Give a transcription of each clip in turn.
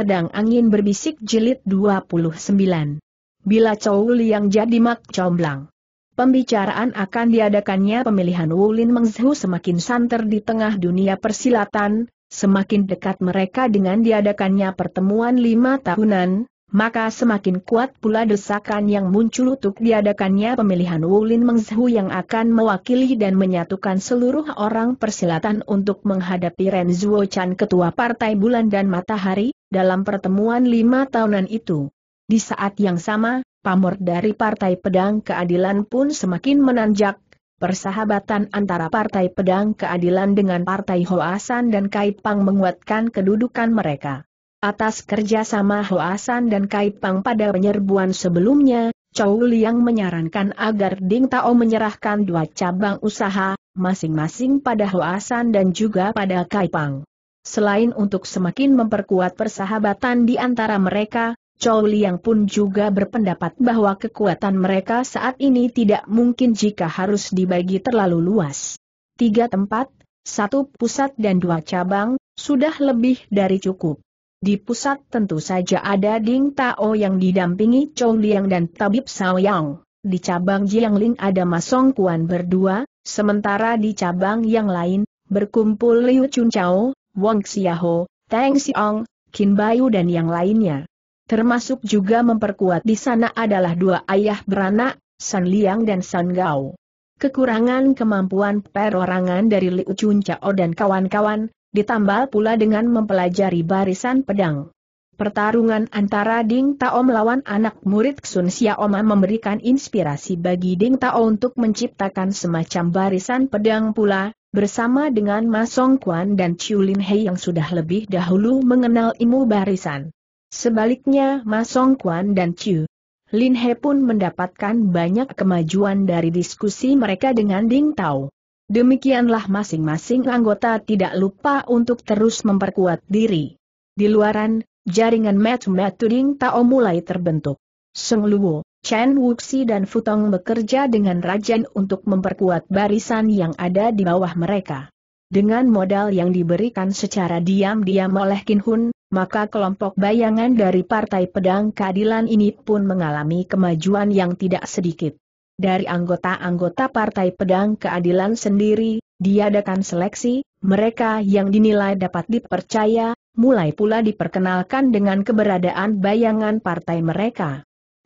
Pedang Angin Berbisik Jilid 29. Bila Chow Liang jadi mak comblang. Pembicaraan akan diadakannya pemilihan Wulin Mengzhu semakin santer di tengah dunia persilatan, semakin dekat mereka dengan diadakannya pertemuan lima tahunan, maka semakin kuat pula desakan yang muncul untuk diadakannya pemilihan Wulin Mengzhu yang akan mewakili dan menyatukan seluruh orang persilatan untuk menghadapi Ren Zuo Chan Ketua Partai Bulan dan Matahari, dalam pertemuan lima tahunan itu. Di saat yang sama, pamor dari Partai Pedang Keadilan pun semakin menanjak, Persahabatan antara Partai Pedang Keadilan dengan Partai Hoasan dan Kaipang menguatkan kedudukan mereka. Atas kerjasama Hoasan dan Kaipang pada penyerbuan sebelumnya, Chow Liang menyarankan agar Ding Tao menyerahkan dua cabang usaha, masing-masing pada Hoasan dan juga pada Kaipang. Selain untuk semakin memperkuat persahabatan di antara mereka, Chow Liang pun juga berpendapat bahwa kekuatan mereka saat ini tidak mungkin jika harus dibagi terlalu luas. Tiga tempat, satu pusat dan dua cabang, sudah lebih dari cukup. Di pusat tentu saja ada Ding Tao yang didampingi Chong Liang dan Tabib Sao Yang. Di cabang Jiangling ada Masong Kuan berdua, sementara di cabang yang lain, berkumpul Liu Chun Chao, Wang Xiaho, Tang Xiong, Qin Bayu dan yang lainnya. Termasuk juga memperkuat di sana adalah dua ayah beranak, San Liang dan San Gao. Kekurangan kemampuan perorangan dari Liu Chun Chao dan kawan-kawan, ditambah pula dengan mempelajari barisan pedang. Pertarungan antara Ding Tao melawan anak murid Sun Xiaoma memberikan inspirasi bagi Ding Tao untuk menciptakan semacam barisan pedang pula, bersama dengan Ma Song Quan dan Chiu Lin Hei yang sudah lebih dahulu mengenal ilmu barisan. Sebaliknya Ma Song Quan dan Chiu Lin He pun mendapatkan banyak kemajuan dari diskusi mereka dengan Ding Tao. Demikianlah masing-masing anggota tidak lupa untuk terus memperkuat diri. Di luaran, jaringan Metu-Metuding Tao mulai terbentuk. Seng Luo, Chen Wuxi dan Futong bekerja dengan rajin untuk memperkuat barisan yang ada di bawah mereka. Dengan modal yang diberikan secara diam-diam oleh Kin Hun, maka kelompok bayangan dari Partai Pedang Keadilan ini pun mengalami kemajuan yang tidak sedikit dari anggota-anggota Partai Pedang Keadilan sendiri, diadakan seleksi, mereka yang dinilai dapat dipercaya, mulai pula diperkenalkan dengan keberadaan bayangan partai mereka.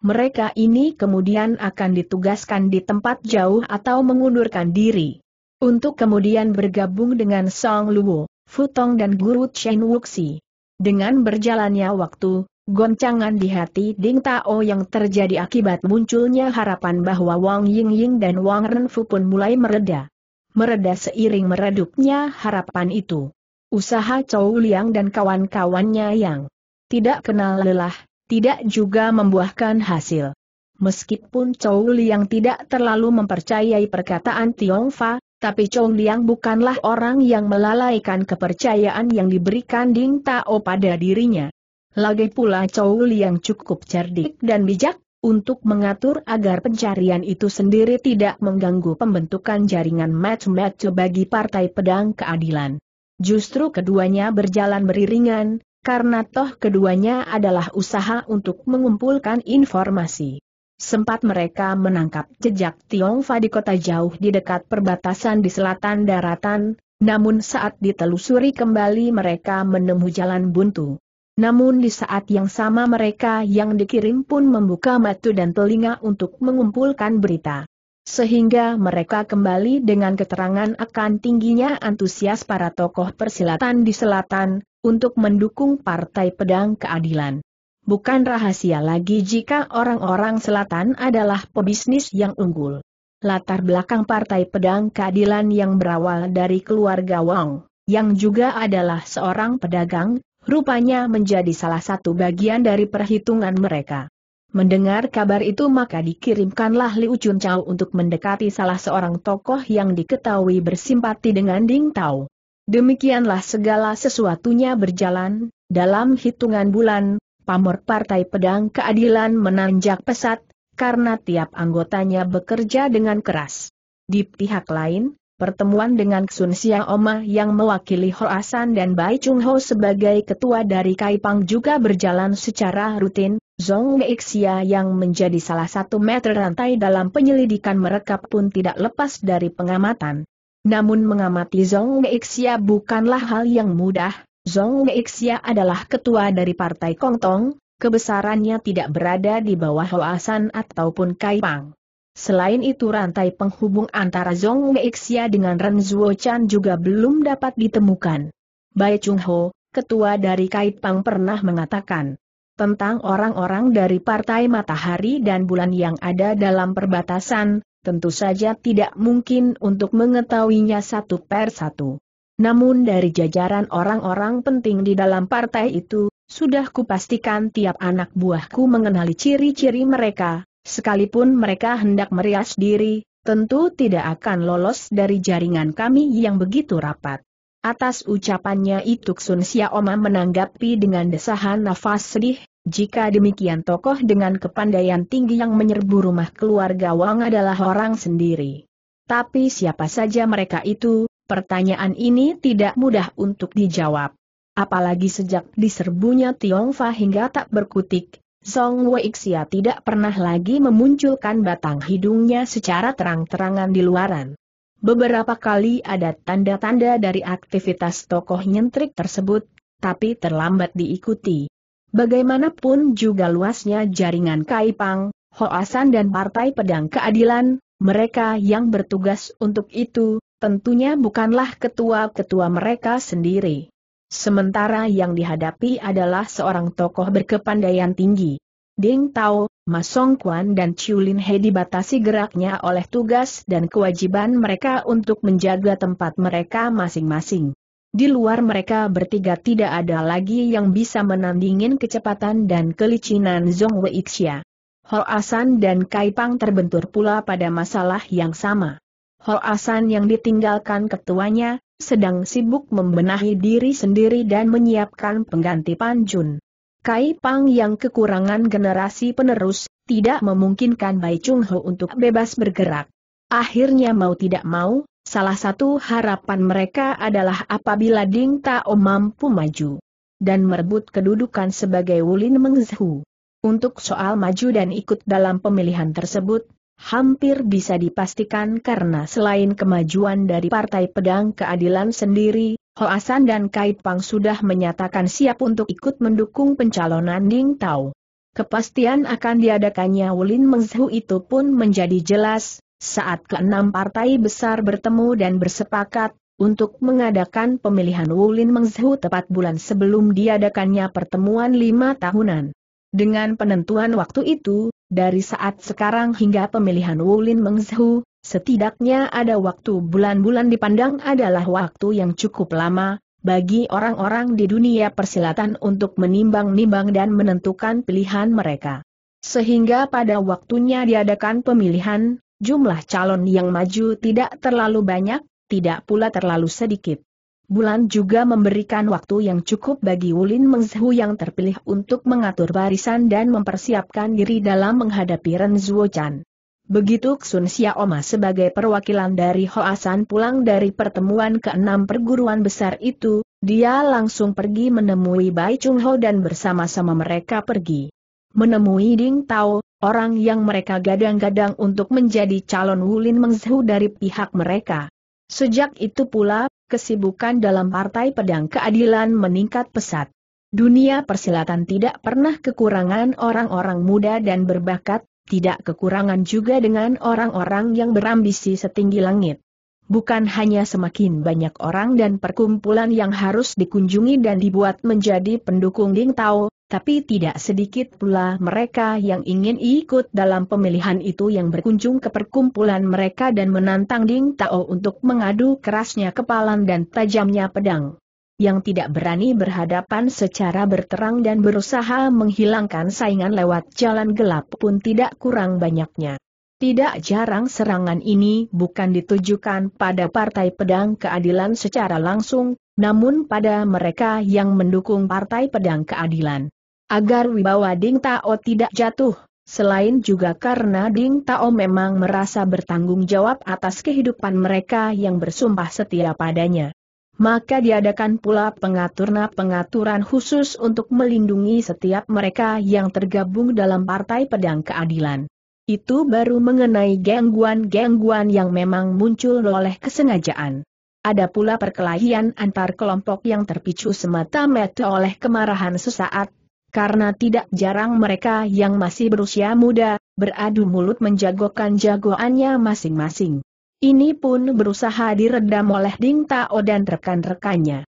Mereka ini kemudian akan ditugaskan di tempat jauh atau mengundurkan diri. Untuk kemudian bergabung dengan Song Luo, Futong dan Guru Chen Wuxi. Dengan berjalannya waktu, Goncangan di hati Ding Tao yang terjadi akibat munculnya harapan bahwa Wang Ying Ying dan Wang Renfu pun mulai mereda. Mereda seiring meredupnya harapan itu. Usaha Chow Liang dan kawan-kawannya yang tidak kenal lelah, tidak juga membuahkan hasil. Meskipun Chow Liang tidak terlalu mempercayai perkataan Tiong Fa, tapi Chow Liang bukanlah orang yang melalaikan kepercayaan yang diberikan Ding Tao pada dirinya. Lagi pula Chow Liang cukup cerdik dan bijak, untuk mengatur agar pencarian itu sendiri tidak mengganggu pembentukan jaringan match-match bagi Partai Pedang Keadilan. Justru keduanya berjalan beriringan, karena toh keduanya adalah usaha untuk mengumpulkan informasi. Sempat mereka menangkap jejak Tiongfa di kota jauh di dekat perbatasan di selatan daratan, namun saat ditelusuri kembali mereka menemu jalan buntu. Namun di saat yang sama mereka yang dikirim pun membuka mata dan telinga untuk mengumpulkan berita. Sehingga mereka kembali dengan keterangan akan tingginya antusias para tokoh persilatan di selatan, untuk mendukung Partai Pedang Keadilan. Bukan rahasia lagi jika orang-orang selatan adalah pebisnis yang unggul. Latar belakang Partai Pedang Keadilan yang berawal dari keluarga Wang, yang juga adalah seorang pedagang, rupanya menjadi salah satu bagian dari perhitungan mereka. Mendengar kabar itu maka dikirimkanlah Liu Chun untuk mendekati salah seorang tokoh yang diketahui bersimpati dengan Ding Tao. Demikianlah segala sesuatunya berjalan, dalam hitungan bulan, pamor Partai Pedang Keadilan menanjak pesat, karena tiap anggotanya bekerja dengan keras. Di pihak lain, pertemuan dengan Sun Oma yang mewakili Hoasan dan Bai Chung Ho sebagai ketua dari Kaipang juga berjalan secara rutin, Zong Xia yang menjadi salah satu meter rantai dalam penyelidikan mereka pun tidak lepas dari pengamatan. Namun mengamati Zong Xia bukanlah hal yang mudah, Zong Xia adalah ketua dari Partai Kongtong, kebesarannya tidak berada di bawah Hoasan ataupun Kaipang. Selain itu rantai penghubung antara Zhong Weixia dengan Ren Zhuo Chan juga belum dapat ditemukan. Bai Chung Ho, ketua dari kait pang pernah mengatakan tentang orang-orang dari Partai Matahari dan Bulan yang ada dalam perbatasan, tentu saja tidak mungkin untuk mengetahuinya satu per satu. Namun dari jajaran orang-orang penting di dalam partai itu, sudah kupastikan tiap anak buahku mengenali ciri-ciri mereka, Sekalipun mereka hendak merias diri, tentu tidak akan lolos dari jaringan kami yang begitu rapat. Atas ucapannya itu Sun Xiaoma menanggapi dengan desahan nafas sedih, jika demikian tokoh dengan kepandaian tinggi yang menyerbu rumah keluarga Wang adalah orang sendiri. Tapi siapa saja mereka itu, pertanyaan ini tidak mudah untuk dijawab. Apalagi sejak diserbunya Tiongfa hingga tak berkutik, Song Weixia tidak pernah lagi memunculkan batang hidungnya secara terang-terangan di luaran. Beberapa kali ada tanda-tanda dari aktivitas tokoh nyentrik tersebut, tapi terlambat diikuti. Bagaimanapun juga luasnya jaringan Kaipang, Hoasan dan Partai Pedang Keadilan, mereka yang bertugas untuk itu, tentunya bukanlah ketua-ketua mereka sendiri. Sementara yang dihadapi adalah seorang tokoh berkepandaian tinggi. Ding Tao, Ma Song Quan dan Chiu Lin He dibatasi geraknya oleh tugas dan kewajiban mereka untuk menjaga tempat mereka masing-masing. Di luar mereka bertiga tidak ada lagi yang bisa menandingin kecepatan dan kelicinan Zhong Weixia. Hol Asan dan Kai Pang terbentur pula pada masalah yang sama. Hol Asan yang ditinggalkan ketuanya, sedang sibuk membenahi diri sendiri dan menyiapkan pengganti Panjun. Kai Pang yang kekurangan generasi penerus, tidak memungkinkan Bai Chung Ho untuk bebas bergerak. Akhirnya mau tidak mau, salah satu harapan mereka adalah apabila Ding Tao mampu maju dan merebut kedudukan sebagai Wulin Mengzhu. Untuk soal maju dan ikut dalam pemilihan tersebut, hampir bisa dipastikan karena selain kemajuan dari Partai Pedang Keadilan sendiri, Hoasan dan Pang sudah menyatakan siap untuk ikut mendukung pencalonan Ding Tao. Kepastian akan diadakannya Wulin Mengzhu itu pun menjadi jelas, saat keenam partai besar bertemu dan bersepakat, untuk mengadakan pemilihan Wulin Mengzhu tepat bulan sebelum diadakannya pertemuan lima tahunan. Dengan penentuan waktu itu, dari saat sekarang hingga pemilihan Wulin Mengzhu, setidaknya ada waktu bulan-bulan dipandang adalah waktu yang cukup lama, bagi orang-orang di dunia persilatan untuk menimbang-nimbang dan menentukan pilihan mereka. Sehingga pada waktunya diadakan pemilihan, jumlah calon yang maju tidak terlalu banyak, tidak pula terlalu sedikit. Bulan juga memberikan waktu yang cukup bagi Wulin Mengzhu yang terpilih untuk mengatur barisan dan mempersiapkan diri dalam menghadapi Ren Zuochan. Begitu Xun Xiaoma sebagai perwakilan dari Hoasan pulang dari pertemuan ke enam perguruan besar itu, dia langsung pergi menemui Bai Chung Ho dan bersama-sama mereka pergi. Menemui Ding Tao, orang yang mereka gadang-gadang untuk menjadi calon Wulin Mengzhu dari pihak mereka. Sejak itu pula, kesibukan dalam Partai Pedang Keadilan meningkat pesat. Dunia persilatan tidak pernah kekurangan orang-orang muda dan berbakat, tidak kekurangan juga dengan orang-orang yang berambisi setinggi langit. Bukan hanya semakin banyak orang dan perkumpulan yang harus dikunjungi dan dibuat menjadi pendukung Ding Tao, tapi tidak sedikit pula mereka yang ingin ikut dalam pemilihan itu yang berkunjung ke perkumpulan mereka dan menantang Ding Tao untuk mengadu kerasnya kepalan dan tajamnya pedang. Yang tidak berani berhadapan secara berterang dan berusaha menghilangkan saingan lewat jalan gelap pun tidak kurang banyaknya. Tidak jarang serangan ini bukan ditujukan pada partai pedang keadilan secara langsung, namun pada mereka yang mendukung Partai Pedang Keadilan. Agar wibawa Ding Tao tidak jatuh, selain juga karena Ding Tao memang merasa bertanggung jawab atas kehidupan mereka yang bersumpah setia padanya. Maka diadakan pula pengaturna-pengaturan khusus untuk melindungi setiap mereka yang tergabung dalam Partai Pedang Keadilan. Itu baru mengenai gangguan-gangguan yang memang muncul oleh kesengajaan. Ada pula perkelahian antar kelompok yang terpicu semata-mata oleh kemarahan sesaat, karena tidak jarang mereka yang masih berusia muda, beradu mulut menjagokan jagoannya masing-masing. Ini pun berusaha diredam oleh Ding Tao dan rekan-rekannya.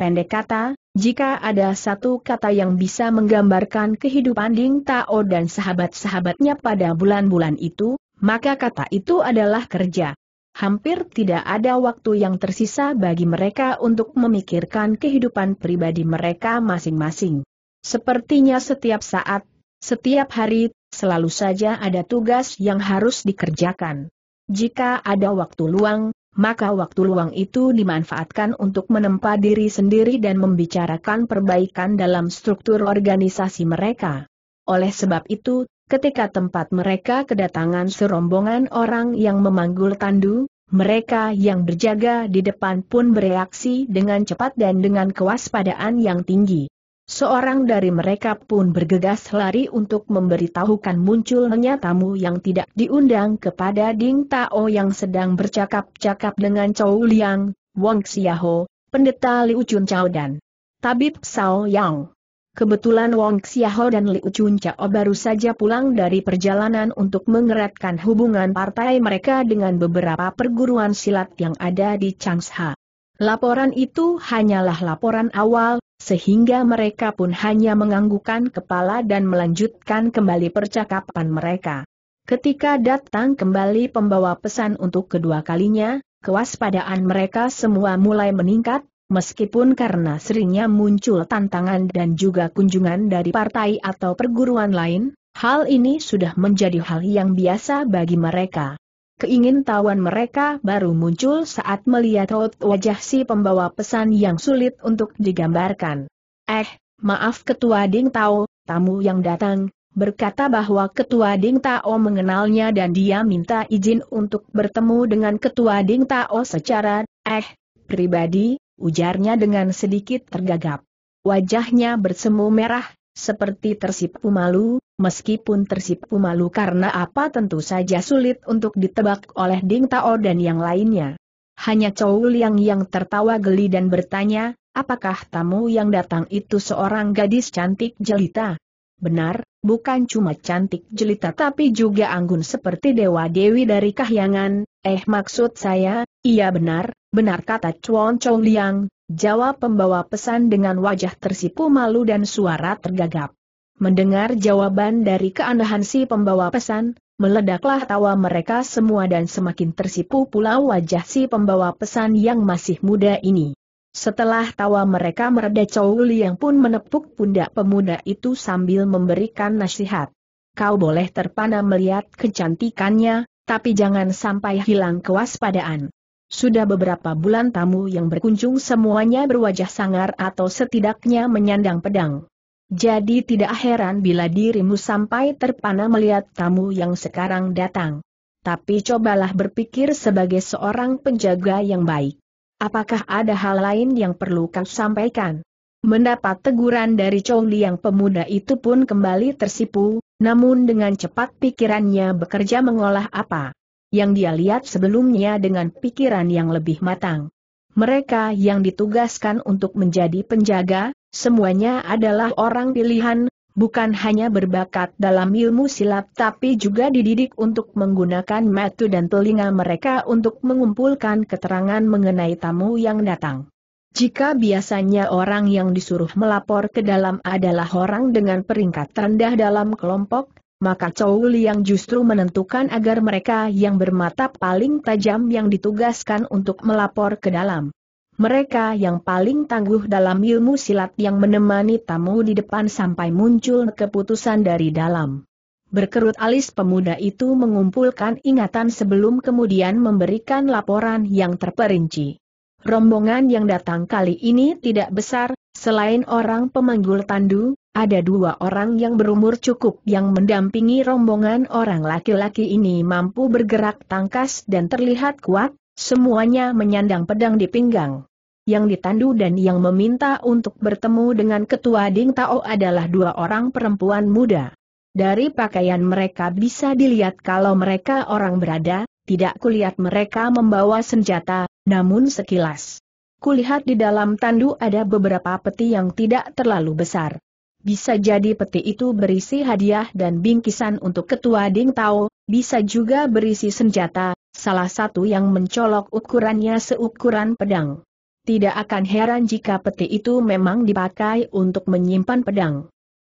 Pendek kata, jika ada satu kata yang bisa menggambarkan kehidupan Ding Tao dan sahabat-sahabatnya pada bulan-bulan itu, maka kata itu adalah kerja hampir tidak ada waktu yang tersisa bagi mereka untuk memikirkan kehidupan pribadi mereka masing-masing. Sepertinya setiap saat, setiap hari, selalu saja ada tugas yang harus dikerjakan. Jika ada waktu luang, maka waktu luang itu dimanfaatkan untuk menempa diri sendiri dan membicarakan perbaikan dalam struktur organisasi mereka. Oleh sebab itu, Ketika tempat mereka kedatangan serombongan orang yang memanggul tandu, mereka yang berjaga di depan pun bereaksi dengan cepat dan dengan kewaspadaan yang tinggi. Seorang dari mereka pun bergegas lari untuk memberitahukan munculnya tamu yang tidak diundang kepada Ding Tao yang sedang bercakap-cakap dengan Chow Liang, Wong Xiaho, pendeta Liu Chun Chao dan Tabib Sao Yang. Kebetulan Wong Xiaho dan Liu Chun Chao baru saja pulang dari perjalanan untuk mengeratkan hubungan partai mereka dengan beberapa perguruan silat yang ada di Changsha. Laporan itu hanyalah laporan awal, sehingga mereka pun hanya menganggukkan kepala dan melanjutkan kembali percakapan mereka. Ketika datang kembali pembawa pesan untuk kedua kalinya, kewaspadaan mereka semua mulai meningkat, Meskipun karena seringnya muncul tantangan dan juga kunjungan dari partai atau perguruan lain, hal ini sudah menjadi hal yang biasa bagi mereka. Keingintahuan mereka baru muncul saat melihat wajah si pembawa pesan yang sulit untuk digambarkan. Eh, maaf Ketua Ding Tao, tamu yang datang, berkata bahwa Ketua Ding Tao mengenalnya dan dia minta izin untuk bertemu dengan Ketua Ding Tao secara, eh, pribadi, ujarnya dengan sedikit tergagap. Wajahnya bersemu merah, seperti tersipu malu, meskipun tersipu malu karena apa tentu saja sulit untuk ditebak oleh Ding Tao dan yang lainnya. Hanya Chow Liang yang tertawa geli dan bertanya, apakah tamu yang datang itu seorang gadis cantik jelita? Benar, bukan cuma cantik jelita tapi juga anggun seperti Dewa Dewi dari Kahyangan, eh maksud saya, iya benar, benar kata Chuan Chong Liang, jawab pembawa pesan dengan wajah tersipu malu dan suara tergagap. Mendengar jawaban dari keanehan si pembawa pesan, meledaklah tawa mereka semua dan semakin tersipu pula wajah si pembawa pesan yang masih muda ini. Setelah tawa mereka mereda Chow Liang pun menepuk pundak pemuda itu sambil memberikan nasihat. Kau boleh terpana melihat kecantikannya, tapi jangan sampai hilang kewaspadaan. Sudah beberapa bulan tamu yang berkunjung semuanya berwajah sangar atau setidaknya menyandang pedang. Jadi tidak heran bila dirimu sampai terpana melihat tamu yang sekarang datang. Tapi cobalah berpikir sebagai seorang penjaga yang baik apakah ada hal lain yang perlu kau sampaikan? Mendapat teguran dari Chow Liang pemuda itu pun kembali tersipu, namun dengan cepat pikirannya bekerja mengolah apa yang dia lihat sebelumnya dengan pikiran yang lebih matang. Mereka yang ditugaskan untuk menjadi penjaga, semuanya adalah orang pilihan, bukan hanya berbakat dalam ilmu silat tapi juga dididik untuk menggunakan mata dan telinga mereka untuk mengumpulkan keterangan mengenai tamu yang datang. Jika biasanya orang yang disuruh melapor ke dalam adalah orang dengan peringkat rendah dalam kelompok, maka Chow yang justru menentukan agar mereka yang bermata paling tajam yang ditugaskan untuk melapor ke dalam. Mereka yang paling tangguh dalam ilmu silat yang menemani tamu di depan sampai muncul keputusan dari dalam. Berkerut alis pemuda itu mengumpulkan ingatan sebelum kemudian memberikan laporan yang terperinci. Rombongan yang datang kali ini tidak besar, selain orang pemanggul tandu, ada dua orang yang berumur cukup yang mendampingi rombongan orang laki-laki ini mampu bergerak tangkas dan terlihat kuat, Semuanya menyandang pedang di pinggang. Yang ditandu dan yang meminta untuk bertemu dengan ketua Ding Tao adalah dua orang perempuan muda. Dari pakaian mereka bisa dilihat kalau mereka orang berada, tidak kulihat mereka membawa senjata, namun sekilas. Kulihat di dalam tandu ada beberapa peti yang tidak terlalu besar. Bisa jadi peti itu berisi hadiah dan bingkisan untuk ketua Ding Tao, bisa juga berisi senjata, salah satu yang mencolok ukurannya seukuran pedang. Tidak akan heran jika peti itu memang dipakai untuk menyimpan pedang.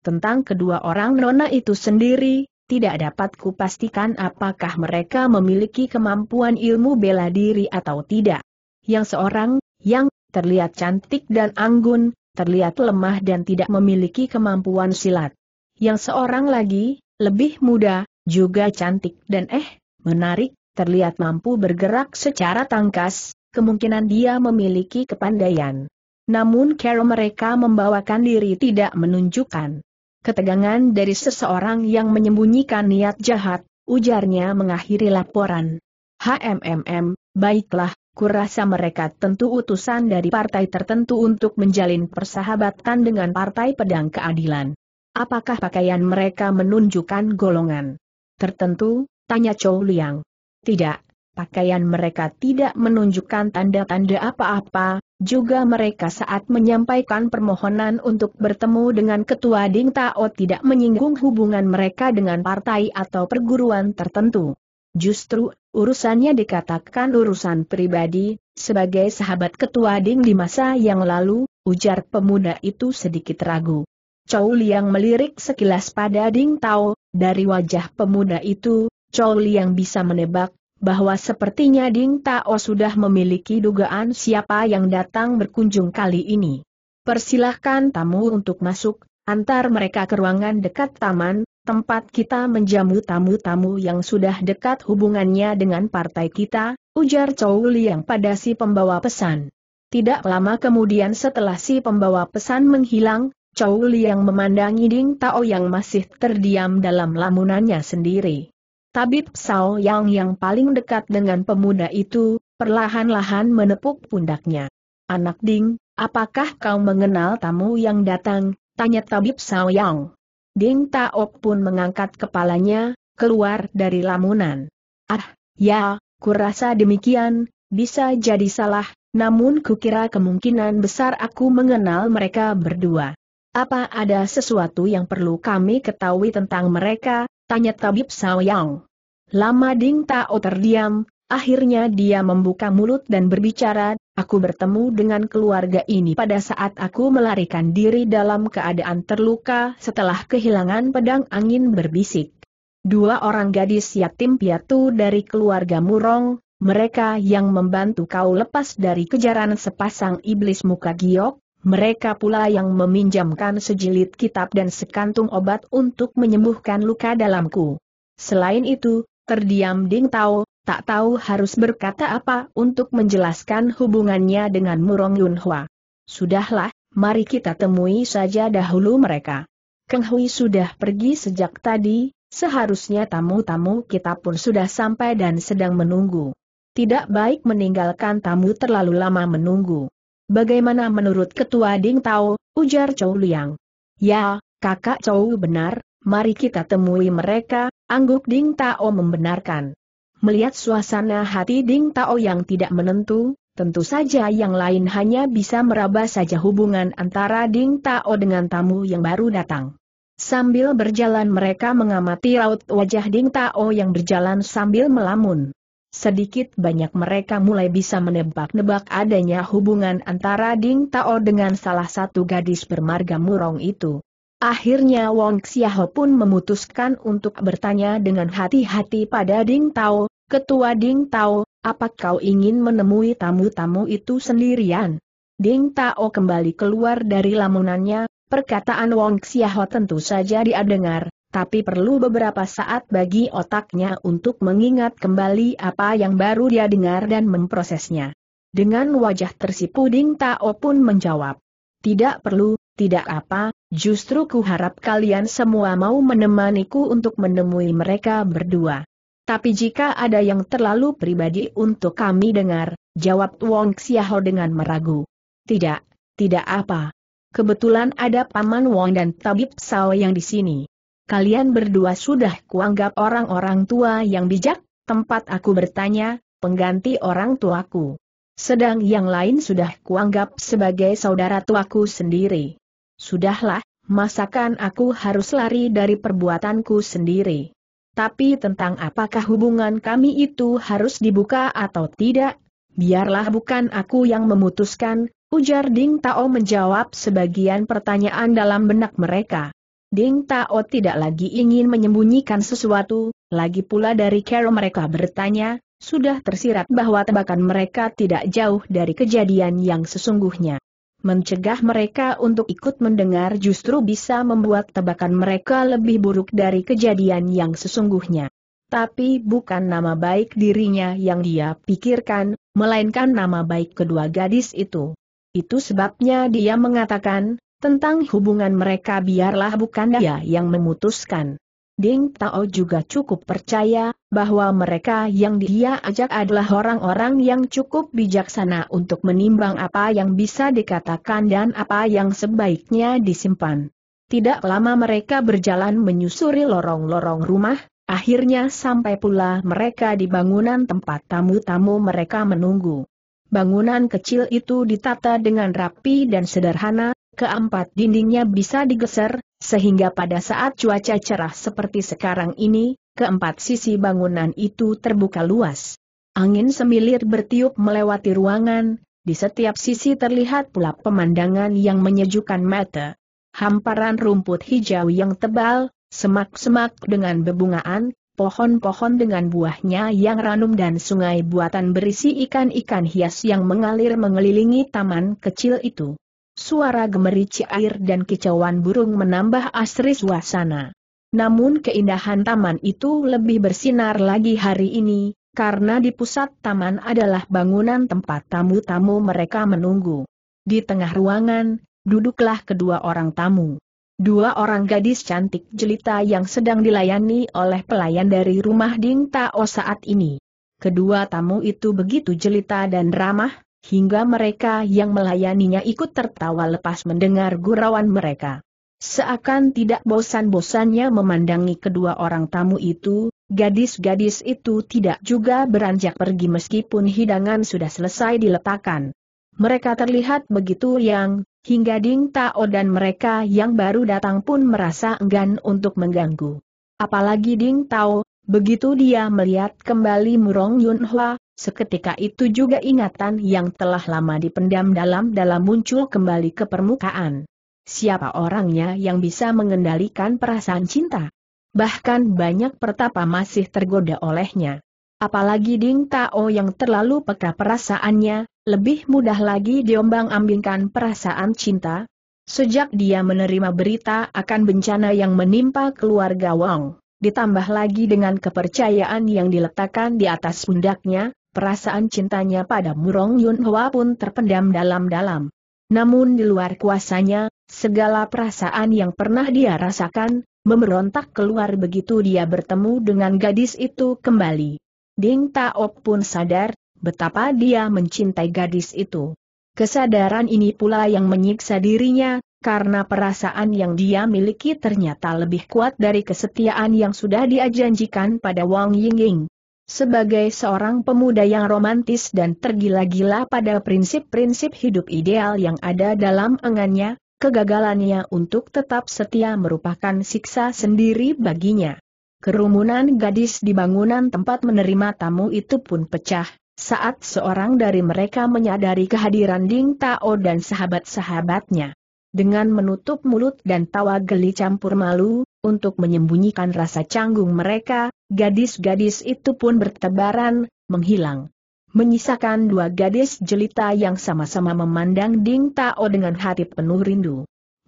Tentang kedua orang nona itu sendiri, tidak dapat kupastikan apakah mereka memiliki kemampuan ilmu bela diri atau tidak. Yang seorang, yang terlihat cantik dan anggun, terlihat lemah dan tidak memiliki kemampuan silat. Yang seorang lagi, lebih muda, juga cantik dan eh, menarik, terlihat mampu bergerak secara tangkas, kemungkinan dia memiliki kepandaian. Namun cara mereka membawakan diri tidak menunjukkan ketegangan dari seseorang yang menyembunyikan niat jahat, ujarnya mengakhiri laporan. HMMM, baiklah, kurasa mereka tentu utusan dari partai tertentu untuk menjalin persahabatan dengan Partai Pedang Keadilan. Apakah pakaian mereka menunjukkan golongan tertentu? Tanya Chow Liang. Tidak, pakaian mereka tidak menunjukkan tanda-tanda apa-apa, juga mereka saat menyampaikan permohonan untuk bertemu dengan ketua Ding Tao tidak menyinggung hubungan mereka dengan partai atau perguruan tertentu. Justru, urusannya dikatakan urusan pribadi, sebagai sahabat ketua Ding di masa yang lalu, ujar pemuda itu sedikit ragu. Chow Liang melirik sekilas pada Ding Tao, dari wajah pemuda itu, Chow Liang bisa menebak bahwa sepertinya Ding Tao sudah memiliki dugaan siapa yang datang berkunjung kali ini. Persilahkan tamu untuk masuk, antar mereka ke ruangan dekat taman, tempat kita menjamu tamu-tamu yang sudah dekat hubungannya dengan partai kita, ujar Chow Liang pada si pembawa pesan. Tidak lama kemudian setelah si pembawa pesan menghilang, Chow Liang memandangi Ding Tao yang masih terdiam dalam lamunannya sendiri. Tabib Sao Yang yang paling dekat dengan pemuda itu, perlahan-lahan menepuk pundaknya. Anak Ding, apakah kau mengenal tamu yang datang? Tanya Tabib Sao Yang. Ding Taok pun mengangkat kepalanya, keluar dari lamunan. Ah, ya, kurasa demikian, bisa jadi salah, namun kukira kemungkinan besar aku mengenal mereka berdua. Apa ada sesuatu yang perlu kami ketahui tentang mereka? Tanya tabib Yang. Lama Ding Tao terdiam, akhirnya dia membuka mulut dan berbicara, aku bertemu dengan keluarga ini pada saat aku melarikan diri dalam keadaan terluka setelah kehilangan pedang angin berbisik. Dua orang gadis yatim piatu dari keluarga Murong, mereka yang membantu kau lepas dari kejaran sepasang iblis muka giok, mereka pula yang meminjamkan sejilid kitab dan sekantung obat untuk menyembuhkan luka dalamku. Selain itu, terdiam Ding Tao, tak tahu harus berkata apa untuk menjelaskan hubungannya dengan Murong Yunhua. Sudahlah, mari kita temui saja dahulu mereka. Keng Hui sudah pergi sejak tadi, seharusnya tamu-tamu kita pun sudah sampai dan sedang menunggu. Tidak baik meninggalkan tamu terlalu lama menunggu. Bagaimana menurut Ketua Ding Tao, ujar Chou Liang. Ya, kakak Chou benar, mari kita temui mereka, angguk Ding Tao membenarkan. Melihat suasana hati Ding Tao yang tidak menentu, tentu saja yang lain hanya bisa meraba saja hubungan antara Ding Tao dengan tamu yang baru datang. Sambil berjalan mereka mengamati raut wajah Ding Tao yang berjalan sambil melamun sedikit banyak mereka mulai bisa menebak-nebak adanya hubungan antara Ding Tao dengan salah satu gadis bermarga murong itu. Akhirnya Wong Xiaho pun memutuskan untuk bertanya dengan hati-hati pada Ding Tao, Ketua Ding Tao, apa kau ingin menemui tamu-tamu itu sendirian? Ding Tao kembali keluar dari lamunannya, perkataan Wong Xiaho tentu saja dia dengar, tapi perlu beberapa saat bagi otaknya untuk mengingat kembali apa yang baru dia dengar dan memprosesnya. Dengan wajah tersipu Ding Tao pun menjawab. Tidak perlu, tidak apa, justru ku harap kalian semua mau menemaniku untuk menemui mereka berdua. Tapi jika ada yang terlalu pribadi untuk kami dengar, jawab Wong Xiaho dengan meragu. Tidak, tidak apa. Kebetulan ada Paman Wong dan Tabib Sao yang di sini kalian berdua sudah kuanggap orang-orang tua yang bijak, tempat aku bertanya, pengganti orang tuaku. Sedang yang lain sudah kuanggap sebagai saudara tuaku sendiri. Sudahlah, masakan aku harus lari dari perbuatanku sendiri. Tapi tentang apakah hubungan kami itu harus dibuka atau tidak, biarlah bukan aku yang memutuskan, ujar Ding Tao menjawab sebagian pertanyaan dalam benak mereka. Ding Tao tidak lagi ingin menyembunyikan sesuatu, lagi pula dari cara mereka bertanya, sudah tersirat bahwa tebakan mereka tidak jauh dari kejadian yang sesungguhnya. Mencegah mereka untuk ikut mendengar justru bisa membuat tebakan mereka lebih buruk dari kejadian yang sesungguhnya. Tapi bukan nama baik dirinya yang dia pikirkan, melainkan nama baik kedua gadis itu. Itu sebabnya dia mengatakan, tentang hubungan mereka biarlah bukan dia yang memutuskan. Ding Tao juga cukup percaya bahwa mereka yang dia ajak adalah orang-orang yang cukup bijaksana untuk menimbang apa yang bisa dikatakan dan apa yang sebaiknya disimpan. Tidak lama mereka berjalan menyusuri lorong-lorong rumah, akhirnya sampai pula mereka di bangunan tempat tamu-tamu mereka menunggu. Bangunan kecil itu ditata dengan rapi dan sederhana, keempat dindingnya bisa digeser, sehingga pada saat cuaca cerah seperti sekarang ini, keempat sisi bangunan itu terbuka luas. Angin semilir bertiup melewati ruangan, di setiap sisi terlihat pula pemandangan yang menyejukkan mata. Hamparan rumput hijau yang tebal, semak-semak dengan bebungaan, pohon-pohon dengan buahnya yang ranum dan sungai buatan berisi ikan-ikan hias yang mengalir mengelilingi taman kecil itu. Suara gemerici air dan kicauan burung menambah asri suasana. Namun keindahan taman itu lebih bersinar lagi hari ini, karena di pusat taman adalah bangunan tempat tamu-tamu mereka menunggu. Di tengah ruangan, duduklah kedua orang tamu. Dua orang gadis cantik jelita yang sedang dilayani oleh pelayan dari rumah Ding Tao saat ini. Kedua tamu itu begitu jelita dan ramah, hingga mereka yang melayaninya ikut tertawa lepas mendengar gurauan mereka. Seakan tidak bosan-bosannya memandangi kedua orang tamu itu, gadis-gadis itu tidak juga beranjak pergi meskipun hidangan sudah selesai diletakkan. Mereka terlihat begitu yang, hingga Ding Tao dan mereka yang baru datang pun merasa enggan untuk mengganggu. Apalagi Ding Tao, begitu dia melihat kembali Murong Yun Hwa, Seketika itu juga ingatan yang telah lama dipendam dalam-dalam muncul kembali ke permukaan. Siapa orangnya yang bisa mengendalikan perasaan cinta? Bahkan banyak pertapa masih tergoda olehnya. Apalagi Ding Tao yang terlalu peka perasaannya, lebih mudah lagi diombang-ambingkan perasaan cinta. Sejak dia menerima berita akan bencana yang menimpa keluarga Wang, ditambah lagi dengan kepercayaan yang diletakkan di atas pundaknya, perasaan cintanya pada Murong Yun Hwa pun terpendam dalam-dalam. Namun di luar kuasanya, segala perasaan yang pernah dia rasakan, memberontak keluar begitu dia bertemu dengan gadis itu kembali. Ding Taop pun sadar, betapa dia mencintai gadis itu. Kesadaran ini pula yang menyiksa dirinya, karena perasaan yang dia miliki ternyata lebih kuat dari kesetiaan yang sudah dia janjikan pada Wang Yingying. Sebagai seorang pemuda yang romantis dan tergila-gila pada prinsip-prinsip hidup ideal yang ada dalam engannya, kegagalannya untuk tetap setia merupakan siksa sendiri baginya. Kerumunan gadis di bangunan tempat menerima tamu itu pun pecah, saat seorang dari mereka menyadari kehadiran Ding Tao dan sahabat-sahabatnya. Dengan menutup mulut dan tawa geli campur malu, untuk menyembunyikan rasa canggung mereka, gadis-gadis itu pun bertebaran, menghilang. Menyisakan dua gadis jelita yang sama-sama memandang Ding Tao dengan hati penuh rindu.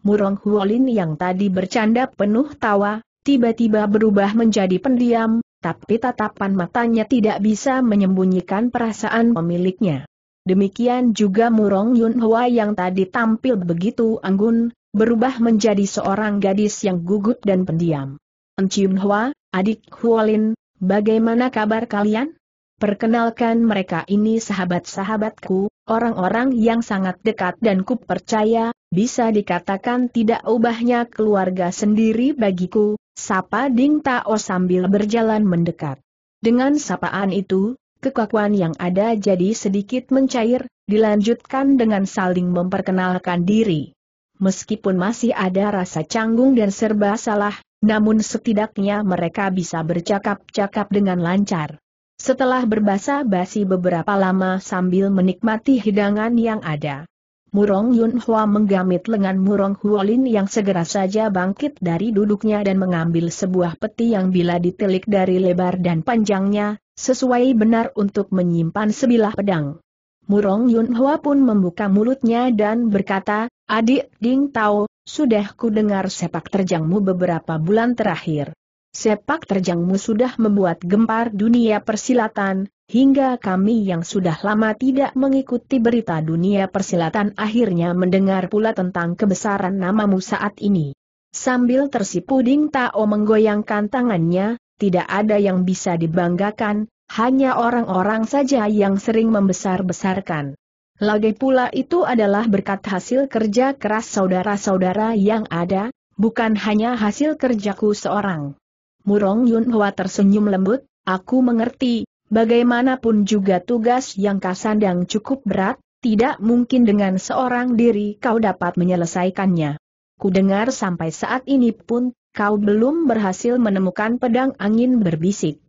Murong Huolin yang tadi bercanda penuh tawa, tiba-tiba berubah menjadi pendiam, tapi tatapan matanya tidak bisa menyembunyikan perasaan pemiliknya. Demikian juga Murong Yun Hua yang tadi tampil begitu anggun, berubah menjadi seorang gadis yang gugup dan pendiam. Encium Hua, adik Huolin, bagaimana kabar kalian? Perkenalkan mereka ini sahabat-sahabatku, orang-orang yang sangat dekat dan ku percaya, bisa dikatakan tidak ubahnya keluarga sendiri bagiku, sapa Ding Tao sambil berjalan mendekat. Dengan sapaan itu, kekakuan yang ada jadi sedikit mencair, dilanjutkan dengan saling memperkenalkan diri meskipun masih ada rasa canggung dan serba salah, namun setidaknya mereka bisa bercakap-cakap dengan lancar. Setelah berbasa basi beberapa lama sambil menikmati hidangan yang ada, Murong Yunhua menggamit lengan Murong Huolin yang segera saja bangkit dari duduknya dan mengambil sebuah peti yang bila ditelik dari lebar dan panjangnya, sesuai benar untuk menyimpan sebilah pedang. Murong Yunhua pun membuka mulutnya dan berkata, Adik Ding Tao, sudah kudengar sepak terjangmu beberapa bulan terakhir. Sepak terjangmu sudah membuat gempar dunia persilatan, hingga kami yang sudah lama tidak mengikuti berita dunia persilatan akhirnya mendengar pula tentang kebesaran namamu saat ini. Sambil tersipu Ding Tao menggoyangkan tangannya, tidak ada yang bisa dibanggakan, hanya orang-orang saja yang sering membesar-besarkan. Lagi pula itu adalah berkat hasil kerja keras saudara-saudara yang ada, bukan hanya hasil kerjaku seorang. Murong Yun Hwa tersenyum lembut, aku mengerti, bagaimanapun juga tugas yang kasandang cukup berat, tidak mungkin dengan seorang diri kau dapat menyelesaikannya. Kudengar sampai saat ini pun, kau belum berhasil menemukan pedang angin berbisik.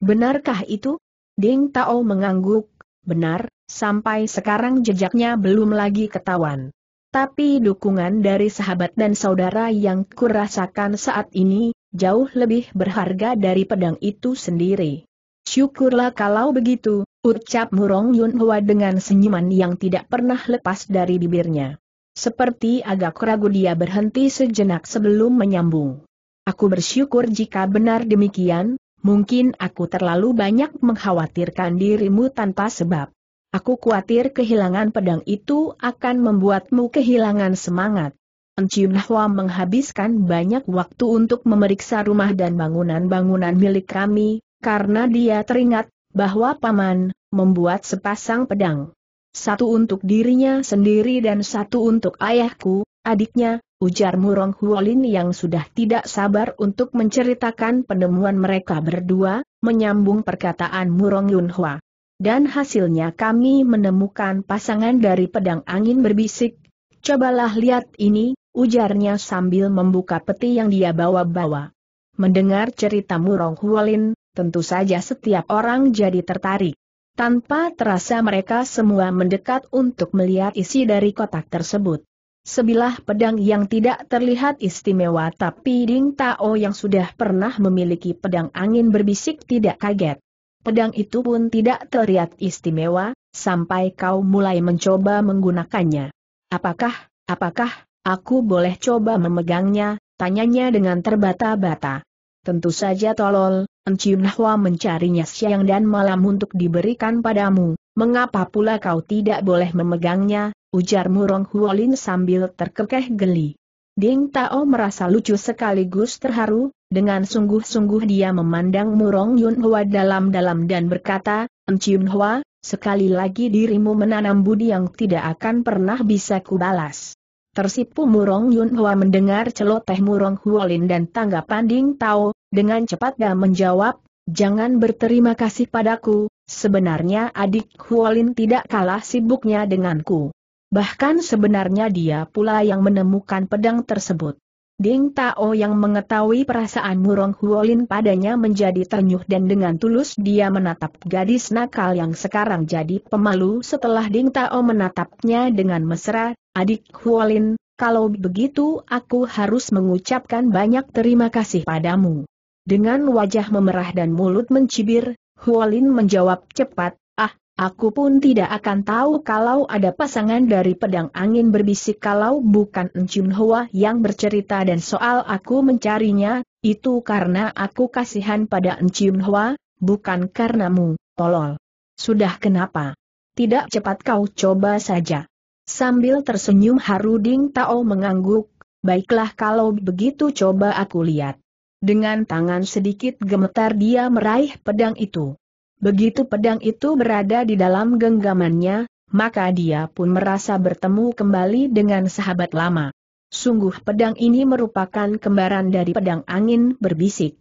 Benarkah itu? Ding Tao mengangguk, benar, Sampai sekarang jejaknya belum lagi ketahuan. Tapi dukungan dari sahabat dan saudara yang kurasakan saat ini, jauh lebih berharga dari pedang itu sendiri. Syukurlah kalau begitu, ucap Murong Yun Hwa dengan senyuman yang tidak pernah lepas dari bibirnya. Seperti agak ragu dia berhenti sejenak sebelum menyambung. Aku bersyukur jika benar demikian, mungkin aku terlalu banyak mengkhawatirkan dirimu tanpa sebab. Aku khawatir kehilangan pedang itu akan membuatmu kehilangan semangat. Encium Hwa menghabiskan banyak waktu untuk memeriksa rumah dan bangunan-bangunan milik kami, karena dia teringat bahwa paman membuat sepasang pedang. Satu untuk dirinya sendiri dan satu untuk ayahku, adiknya, ujar Murong Huolin yang sudah tidak sabar untuk menceritakan penemuan mereka berdua, menyambung perkataan Murong Yunhua dan hasilnya kami menemukan pasangan dari pedang angin berbisik. Cobalah lihat ini, ujarnya sambil membuka peti yang dia bawa-bawa. Mendengar cerita Murong Huolin, tentu saja setiap orang jadi tertarik. Tanpa terasa mereka semua mendekat untuk melihat isi dari kotak tersebut. Sebilah pedang yang tidak terlihat istimewa tapi Ding Tao yang sudah pernah memiliki pedang angin berbisik tidak kaget. Pedang itu pun tidak terlihat istimewa, sampai kau mulai mencoba menggunakannya. Apakah, apakah, aku boleh coba memegangnya, tanyanya dengan terbata-bata. Tentu saja tolol, Encium Nahwa mencarinya siang dan malam untuk diberikan padamu, mengapa pula kau tidak boleh memegangnya, ujar Murong Huolin sambil terkekeh geli. Ding Tao merasa lucu sekaligus terharu, dengan sungguh-sungguh dia memandang Murong Yun Hwa dalam-dalam dan berkata, Enciun Hwa, sekali lagi dirimu menanam budi yang tidak akan pernah bisa kubalas. Tersipu Murong Yun Hwa mendengar celoteh Murong Huolin dan tanggapan Ding Tao, dengan cepat dia menjawab, Jangan berterima kasih padaku, sebenarnya adik Huolin tidak kalah sibuknya denganku. Bahkan sebenarnya dia pula yang menemukan pedang tersebut. Ding Tao yang mengetahui perasaan Murong Huolin padanya menjadi ternyuh dan dengan tulus dia menatap gadis nakal yang sekarang jadi pemalu setelah Ding Tao menatapnya dengan mesra, adik Huolin, kalau begitu aku harus mengucapkan banyak terima kasih padamu. Dengan wajah memerah dan mulut mencibir, Huolin menjawab cepat, Aku pun tidak akan tahu kalau ada pasangan dari pedang angin berbisik kalau bukan Encun Hua yang bercerita dan soal aku mencarinya, itu karena aku kasihan pada Encun Hua, bukan karenamu, tolol. Sudah kenapa? Tidak cepat kau coba saja. Sambil tersenyum Haruding Tao mengangguk, baiklah kalau begitu coba aku lihat. Dengan tangan sedikit gemetar dia meraih pedang itu. Begitu pedang itu berada di dalam genggamannya, maka dia pun merasa bertemu kembali dengan sahabat lama. Sungguh pedang ini merupakan kembaran dari pedang angin berbisik.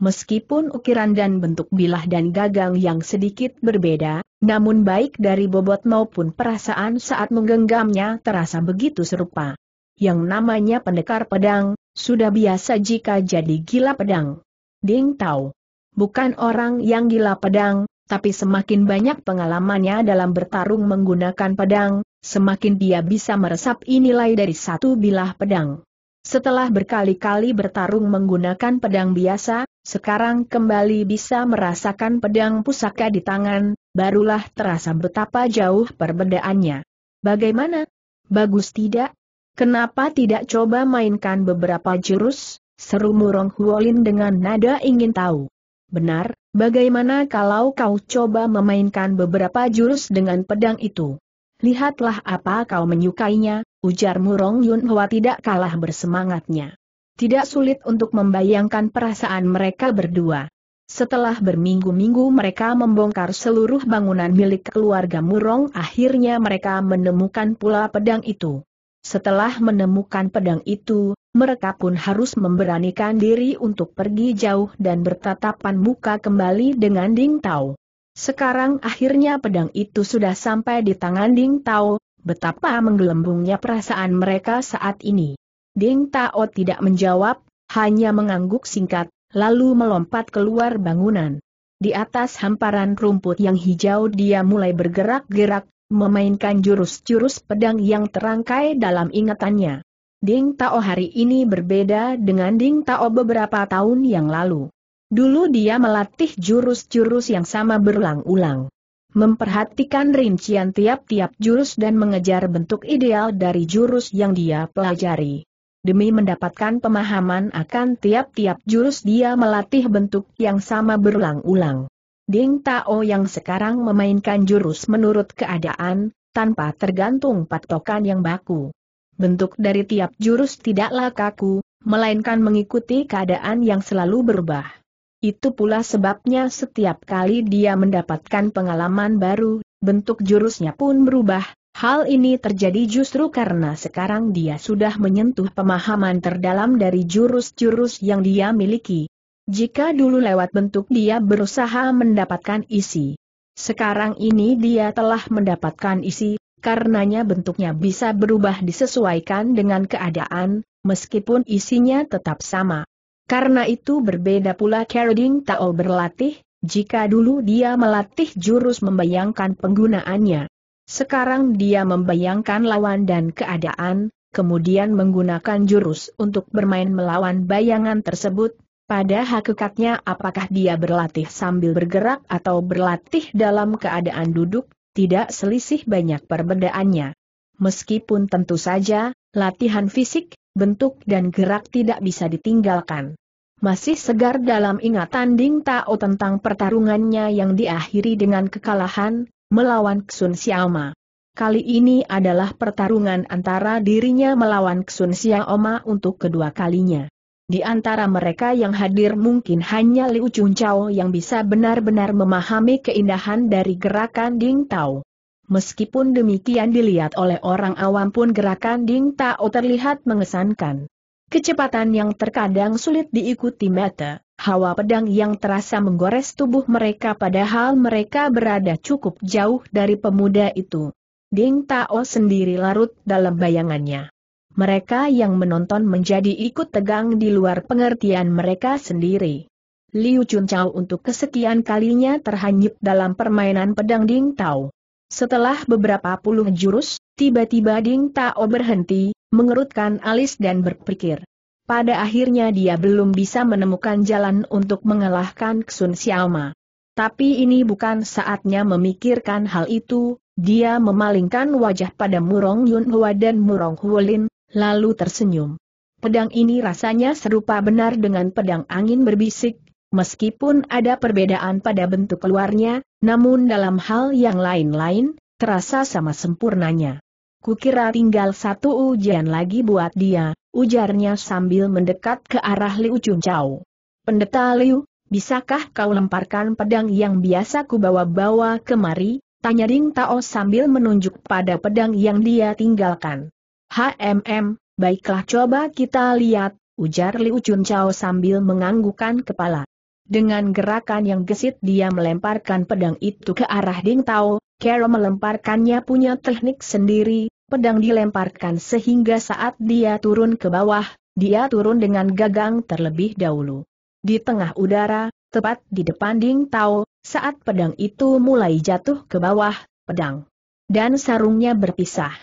Meskipun ukiran dan bentuk bilah dan gagang yang sedikit berbeda, namun baik dari bobot maupun perasaan saat menggenggamnya terasa begitu serupa. Yang namanya pendekar pedang, sudah biasa jika jadi gila pedang. Ding tahu bukan orang yang gila pedang, tapi semakin banyak pengalamannya dalam bertarung menggunakan pedang, semakin dia bisa meresap nilai dari satu bilah pedang. Setelah berkali-kali bertarung menggunakan pedang biasa, sekarang kembali bisa merasakan pedang pusaka di tangan, barulah terasa betapa jauh perbedaannya. Bagaimana? Bagus tidak? Kenapa tidak coba mainkan beberapa jurus? Seru Murong Huolin dengan nada ingin tahu. Benar, bagaimana kalau kau coba memainkan beberapa jurus dengan pedang itu? Lihatlah apa kau menyukainya, ujar Murong Yun Hwa tidak kalah bersemangatnya. Tidak sulit untuk membayangkan perasaan mereka berdua. Setelah berminggu-minggu mereka membongkar seluruh bangunan milik keluarga Murong akhirnya mereka menemukan pula pedang itu. Setelah menemukan pedang itu, mereka pun harus memberanikan diri untuk pergi jauh dan bertatapan muka kembali dengan Ding Tao. Sekarang akhirnya pedang itu sudah sampai di tangan Ding Tao, betapa menggelembungnya perasaan mereka saat ini. Ding Tao tidak menjawab, hanya mengangguk singkat, lalu melompat keluar bangunan. Di atas hamparan rumput yang hijau dia mulai bergerak-gerak, memainkan jurus-jurus pedang yang terangkai dalam ingatannya. Ding Tao hari ini berbeda dengan Ding Tao beberapa tahun yang lalu. Dulu dia melatih jurus-jurus yang sama berulang-ulang. Memperhatikan rincian tiap-tiap jurus dan mengejar bentuk ideal dari jurus yang dia pelajari. Demi mendapatkan pemahaman akan tiap-tiap jurus dia melatih bentuk yang sama berulang-ulang. Ding Tao yang sekarang memainkan jurus menurut keadaan, tanpa tergantung patokan yang baku bentuk dari tiap jurus tidaklah kaku, melainkan mengikuti keadaan yang selalu berubah. Itu pula sebabnya setiap kali dia mendapatkan pengalaman baru, bentuk jurusnya pun berubah. Hal ini terjadi justru karena sekarang dia sudah menyentuh pemahaman terdalam dari jurus-jurus yang dia miliki. Jika dulu lewat bentuk dia berusaha mendapatkan isi. Sekarang ini dia telah mendapatkan isi, karenanya bentuknya bisa berubah disesuaikan dengan keadaan, meskipun isinya tetap sama. Karena itu berbeda pula Carradine Tao berlatih, jika dulu dia melatih jurus membayangkan penggunaannya. Sekarang dia membayangkan lawan dan keadaan, kemudian menggunakan jurus untuk bermain melawan bayangan tersebut, pada hakikatnya apakah dia berlatih sambil bergerak atau berlatih dalam keadaan duduk, tidak selisih banyak perbedaannya. Meskipun tentu saja, latihan fisik, bentuk dan gerak tidak bisa ditinggalkan. Masih segar dalam ingatan Ding Tao tentang pertarungannya yang diakhiri dengan kekalahan, melawan Ksun Xiaoma. Kali ini adalah pertarungan antara dirinya melawan Ksun Xiaoma untuk kedua kalinya. Di antara mereka yang hadir mungkin hanya Liu Chun yang bisa benar-benar memahami keindahan dari gerakan Ding Tao. Meskipun demikian dilihat oleh orang awam pun gerakan Ding Tao terlihat mengesankan. Kecepatan yang terkadang sulit diikuti mata, hawa pedang yang terasa menggores tubuh mereka padahal mereka berada cukup jauh dari pemuda itu. Ding Tao sendiri larut dalam bayangannya mereka yang menonton menjadi ikut tegang di luar pengertian mereka sendiri. Liu Chun untuk kesekian kalinya terhanyut dalam permainan pedang Ding Tao. Setelah beberapa puluh jurus, tiba-tiba Ding Tao berhenti, mengerutkan alis dan berpikir. Pada akhirnya dia belum bisa menemukan jalan untuk mengalahkan Xun Xiaoma. Tapi ini bukan saatnya memikirkan hal itu, dia memalingkan wajah pada Murong Yun Hua dan Murong Huolin, lalu tersenyum. Pedang ini rasanya serupa benar dengan pedang angin berbisik, meskipun ada perbedaan pada bentuk keluarnya, namun dalam hal yang lain-lain, terasa sama sempurnanya. Kukira tinggal satu ujian lagi buat dia, ujarnya sambil mendekat ke arah Liu Chun Pendeta Liu, bisakah kau lemparkan pedang yang biasa ku bawa-bawa kemari? Tanya Ding Tao sambil menunjuk pada pedang yang dia tinggalkan. HMM, baiklah coba kita lihat, ujar Liu Chunchao sambil menganggukan kepala. Dengan gerakan yang gesit dia melemparkan pedang itu ke arah Ding Tao, Kero melemparkannya punya teknik sendiri, pedang dilemparkan sehingga saat dia turun ke bawah, dia turun dengan gagang terlebih dahulu. Di tengah udara, tepat di depan Ding Tao, saat pedang itu mulai jatuh ke bawah, pedang dan sarungnya berpisah.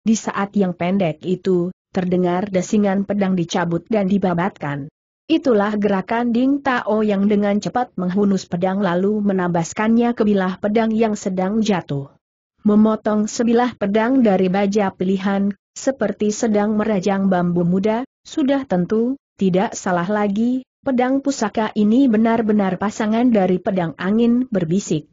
Di saat yang pendek itu, terdengar desingan pedang dicabut dan dibabatkan. Itulah gerakan Ding Tao yang dengan cepat menghunus pedang lalu menabaskannya ke bilah pedang yang sedang jatuh. Memotong sebilah pedang dari baja pilihan, seperti sedang merajang bambu muda, sudah tentu, tidak salah lagi, pedang pusaka ini benar-benar pasangan dari pedang angin berbisik.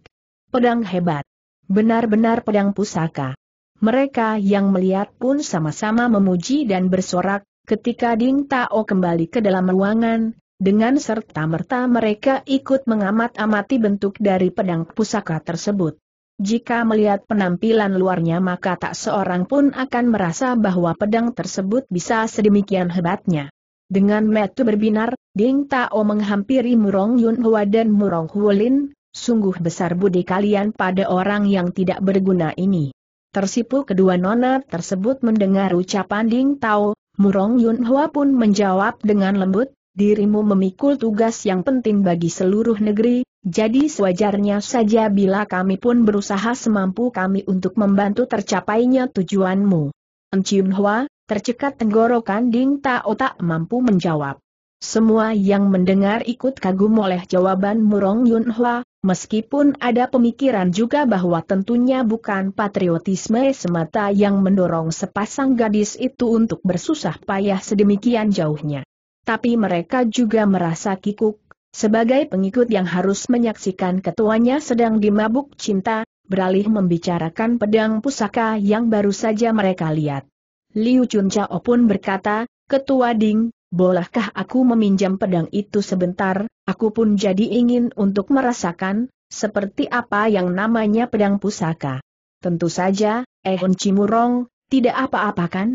Pedang hebat. Benar-benar pedang pusaka. Mereka yang melihat pun sama-sama memuji dan bersorak, ketika Ding Tao kembali ke dalam ruangan, dengan serta-merta mereka ikut mengamat-amati bentuk dari pedang pusaka tersebut. Jika melihat penampilan luarnya maka tak seorang pun akan merasa bahwa pedang tersebut bisa sedemikian hebatnya. Dengan metu berbinar, Ding Tao menghampiri Murong Yun Hua dan Murong Huolin, sungguh besar budi kalian pada orang yang tidak berguna ini. Tersipu kedua nona tersebut mendengar ucapan Ding Tao, Murong Yun Hua pun menjawab dengan lembut, dirimu memikul tugas yang penting bagi seluruh negeri, jadi sewajarnya saja bila kami pun berusaha semampu kami untuk membantu tercapainya tujuanmu. Encium Hua, tercekat tenggorokan Ding Tao tak mampu menjawab. Semua yang mendengar ikut kagum oleh jawaban Murong Yun Hua, Meskipun ada pemikiran juga bahwa tentunya bukan patriotisme semata yang mendorong sepasang gadis itu untuk bersusah payah sedemikian jauhnya. Tapi mereka juga merasa kikuk, sebagai pengikut yang harus menyaksikan ketuanya sedang dimabuk cinta, beralih membicarakan pedang pusaka yang baru saja mereka lihat. Liu Chun Chao pun berkata, Ketua Ding, bolehkah aku meminjam pedang itu sebentar, Aku pun jadi ingin untuk merasakan, seperti apa yang namanya pedang pusaka. Tentu saja, Ehon eh, Cimurong, tidak apa-apa kan?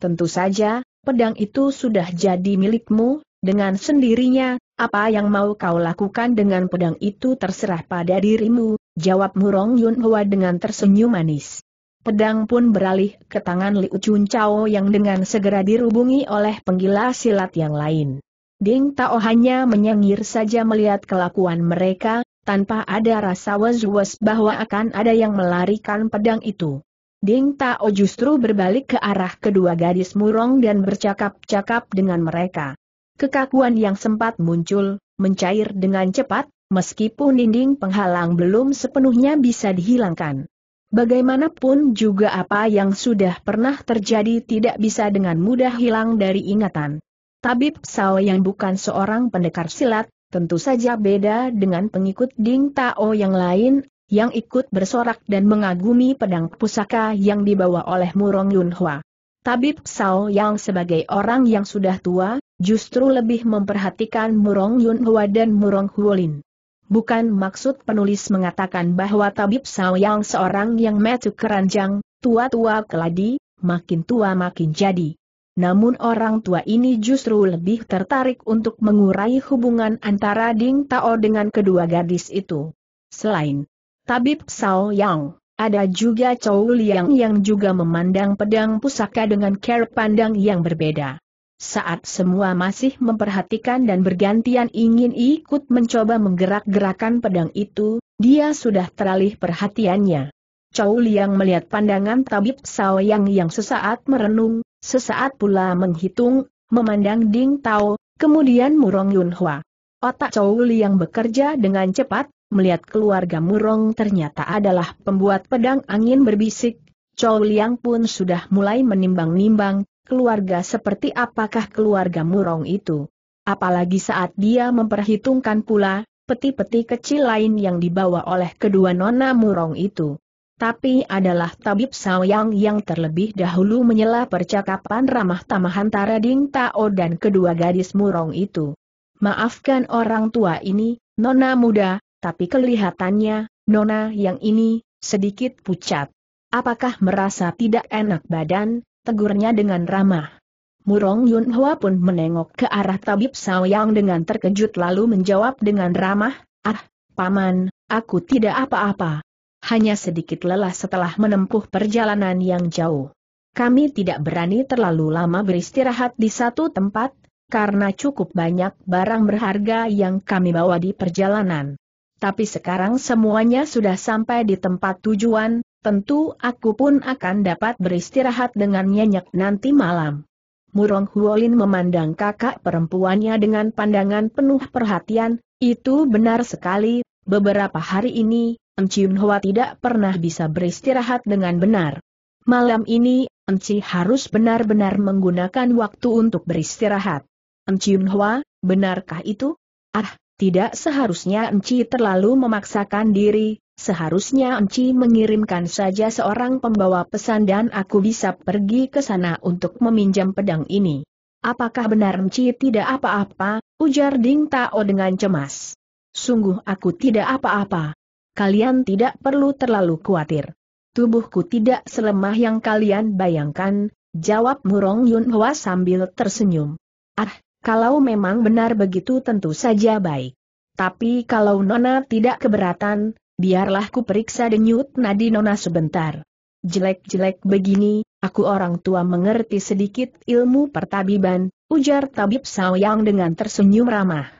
Tentu saja, pedang itu sudah jadi milikmu, dengan sendirinya, apa yang mau kau lakukan dengan pedang itu terserah pada dirimu, jawab Murong Yun dengan tersenyum manis. Pedang pun beralih ke tangan Liu Chun Chao yang dengan segera dirubungi oleh penggila silat yang lain. Ding Tao hanya menyengir saja melihat kelakuan mereka, tanpa ada rasa was-was bahwa akan ada yang melarikan pedang itu. Ding Tao justru berbalik ke arah kedua gadis murong dan bercakap-cakap dengan mereka. Kekakuan yang sempat muncul, mencair dengan cepat, meskipun dinding penghalang belum sepenuhnya bisa dihilangkan. Bagaimanapun juga apa yang sudah pernah terjadi tidak bisa dengan mudah hilang dari ingatan. Tabib Sao yang bukan seorang pendekar silat, tentu saja beda dengan pengikut Ding Tao yang lain, yang ikut bersorak dan mengagumi pedang pusaka yang dibawa oleh Murong Yunhua. Tabib Sao yang sebagai orang yang sudah tua, justru lebih memperhatikan Murong Yunhua dan Murong Huolin. Bukan maksud penulis mengatakan bahwa Tabib Sao yang seorang yang metu keranjang, tua-tua keladi, makin tua makin jadi namun orang tua ini justru lebih tertarik untuk mengurai hubungan antara Ding Tao dengan kedua gadis itu. Selain Tabib Sao Yang, ada juga Chow Liang yang juga memandang pedang pusaka dengan cara pandang yang berbeda. Saat semua masih memperhatikan dan bergantian ingin ikut mencoba menggerak-gerakan pedang itu, dia sudah teralih perhatiannya. Chow Liang melihat pandangan Tabib Sao Yang yang sesaat merenung, Sesaat pula menghitung, memandang Ding Tao, kemudian Murong Yun Hua. Otak Chow Li yang bekerja dengan cepat, melihat keluarga Murong ternyata adalah pembuat pedang angin berbisik. Chow Liang pun sudah mulai menimbang-nimbang, keluarga seperti apakah keluarga Murong itu. Apalagi saat dia memperhitungkan pula, peti-peti kecil lain yang dibawa oleh kedua nona Murong itu tapi adalah tabib Sawang yang terlebih dahulu menyela percakapan ramah tamah antara Ding Tao dan kedua gadis murong itu. Maafkan orang tua ini, nona muda, tapi kelihatannya, nona yang ini, sedikit pucat. Apakah merasa tidak enak badan, tegurnya dengan ramah. Murong Yun pun menengok ke arah tabib Saoyang dengan terkejut lalu menjawab dengan ramah, ah, paman, aku tidak apa-apa hanya sedikit lelah setelah menempuh perjalanan yang jauh. Kami tidak berani terlalu lama beristirahat di satu tempat, karena cukup banyak barang berharga yang kami bawa di perjalanan. Tapi sekarang semuanya sudah sampai di tempat tujuan, tentu aku pun akan dapat beristirahat dengan nyenyak nanti malam. Murong Huolin memandang kakak perempuannya dengan pandangan penuh perhatian, itu benar sekali, beberapa hari ini, Encium Hoa tidak pernah bisa beristirahat dengan benar. Malam ini, Enci harus benar-benar menggunakan waktu untuk beristirahat. Encium Hoa, benarkah itu? Ah, tidak seharusnya Enci terlalu memaksakan diri, seharusnya Enci mengirimkan saja seorang pembawa pesan dan aku bisa pergi ke sana untuk meminjam pedang ini. Apakah benar Enci tidak apa-apa, ujar Ding Tao dengan cemas. Sungguh aku tidak apa-apa, kalian tidak perlu terlalu khawatir. Tubuhku tidak selemah yang kalian bayangkan, jawab Murong Yun Hwa sambil tersenyum. Ah, kalau memang benar begitu tentu saja baik. Tapi kalau Nona tidak keberatan, biarlah ku periksa denyut nadi Nona sebentar. Jelek-jelek begini, aku orang tua mengerti sedikit ilmu pertabiban, ujar tabib Yang dengan tersenyum ramah.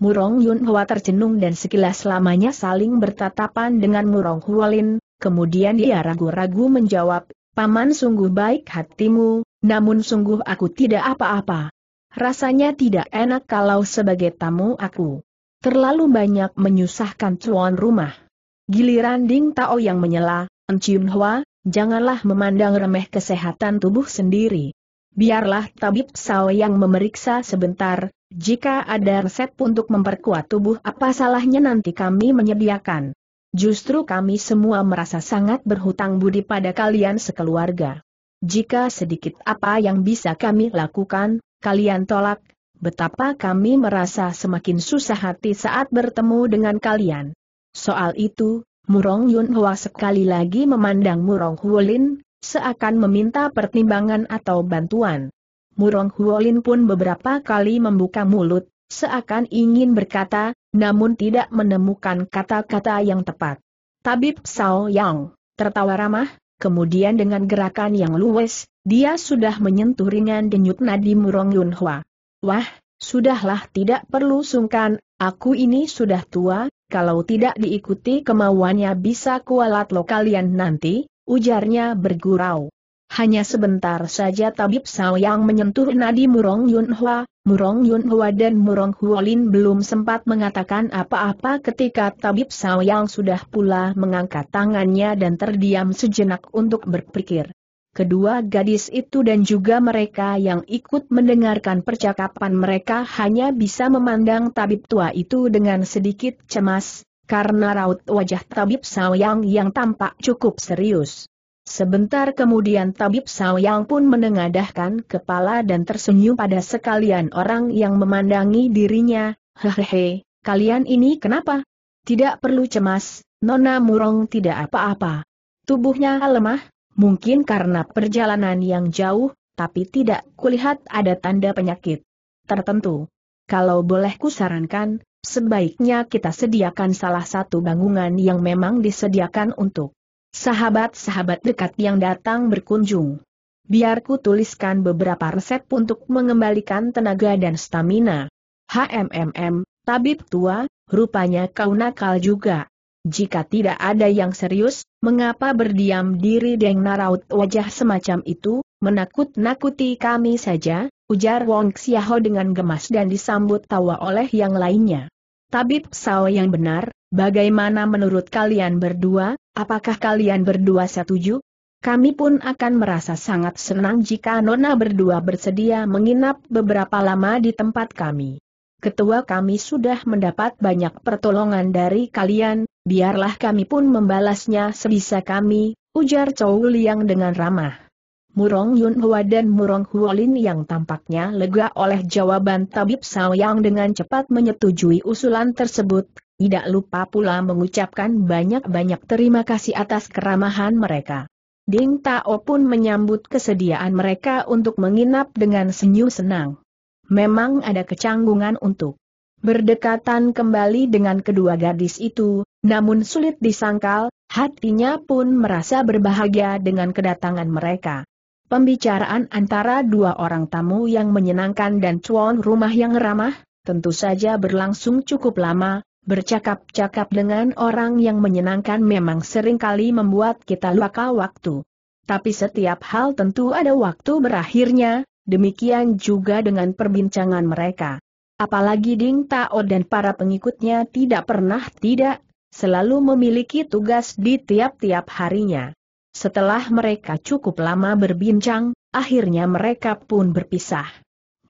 Murong Yun Hua terjenung dan sekilas lamanya saling bertatapan dengan Murong Hualin, kemudian dia ragu-ragu menjawab, Paman sungguh baik hatimu, namun sungguh aku tidak apa-apa. Rasanya tidak enak kalau sebagai tamu aku. Terlalu banyak menyusahkan tuan rumah. Giliran Ding Tao yang menyela, Encium Hua, janganlah memandang remeh kesehatan tubuh sendiri. Biarlah tabib Sao yang memeriksa sebentar, jika ada resep untuk memperkuat tubuh apa salahnya nanti kami menyediakan. Justru kami semua merasa sangat berhutang budi pada kalian sekeluarga. Jika sedikit apa yang bisa kami lakukan, kalian tolak, betapa kami merasa semakin susah hati saat bertemu dengan kalian. Soal itu, Murong Yun Hwa sekali lagi memandang Murong Huolin, seakan meminta pertimbangan atau bantuan. Murong Huolin pun beberapa kali membuka mulut, seakan ingin berkata, namun tidak menemukan kata-kata yang tepat. Tabib Sao Yang, tertawa ramah, kemudian dengan gerakan yang luwes, dia sudah menyentuh ringan denyut nadi Murong Yunhua. Wah, sudahlah tidak perlu sungkan, aku ini sudah tua, kalau tidak diikuti kemauannya bisa kualat lo kalian nanti, ujarnya bergurau. Hanya sebentar saja Tabib Sao yang menyentuh nadi Murong Yun Hwa, Murong Yun Hwa dan Murong Huolin belum sempat mengatakan apa-apa ketika Tabib Sao yang sudah pula mengangkat tangannya dan terdiam sejenak untuk berpikir. Kedua gadis itu dan juga mereka yang ikut mendengarkan percakapan mereka hanya bisa memandang tabib tua itu dengan sedikit cemas, karena raut wajah tabib Saoyang yang tampak cukup serius. Sebentar kemudian Tabib Sawyang pun menengadahkan kepala dan tersenyum pada sekalian orang yang memandangi dirinya, hehehe, kalian ini kenapa? Tidak perlu cemas, Nona Murong tidak apa-apa. Tubuhnya lemah, mungkin karena perjalanan yang jauh, tapi tidak kulihat ada tanda penyakit tertentu. Kalau boleh kusarankan, sebaiknya kita sediakan salah satu bangunan yang memang disediakan untuk sahabat-sahabat dekat yang datang berkunjung. Biarku tuliskan beberapa resep untuk mengembalikan tenaga dan stamina. HMMM, tabib tua, rupanya kau nakal juga. Jika tidak ada yang serius, mengapa berdiam diri Deng Naraut wajah semacam itu, menakut-nakuti kami saja, ujar Wong Xiaho dengan gemas dan disambut tawa oleh yang lainnya. Tabib Sao yang benar, Bagaimana menurut kalian berdua, apakah kalian berdua setuju? Kami pun akan merasa sangat senang jika Nona berdua bersedia menginap beberapa lama di tempat kami. Ketua kami sudah mendapat banyak pertolongan dari kalian, biarlah kami pun membalasnya sebisa kami, ujar Chou Liang dengan ramah. Murong Yun Hua dan Murong Huolin yang tampaknya lega oleh jawaban Tabib Sao Yang dengan cepat menyetujui usulan tersebut, tidak lupa pula mengucapkan banyak-banyak terima kasih atas keramahan mereka. Ding Tao pun menyambut kesediaan mereka untuk menginap dengan senyum senang. Memang ada kecanggungan untuk berdekatan kembali dengan kedua gadis itu, namun sulit disangkal, hatinya pun merasa berbahagia dengan kedatangan mereka. Pembicaraan antara dua orang tamu yang menyenangkan dan cuan rumah yang ramah, tentu saja berlangsung cukup lama, Bercakap-cakap dengan orang yang menyenangkan memang seringkali membuat kita luka waktu. Tapi setiap hal tentu ada waktu berakhirnya, demikian juga dengan perbincangan mereka. Apalagi Ding Tao dan para pengikutnya tidak pernah tidak, selalu memiliki tugas di tiap-tiap harinya. Setelah mereka cukup lama berbincang, akhirnya mereka pun berpisah.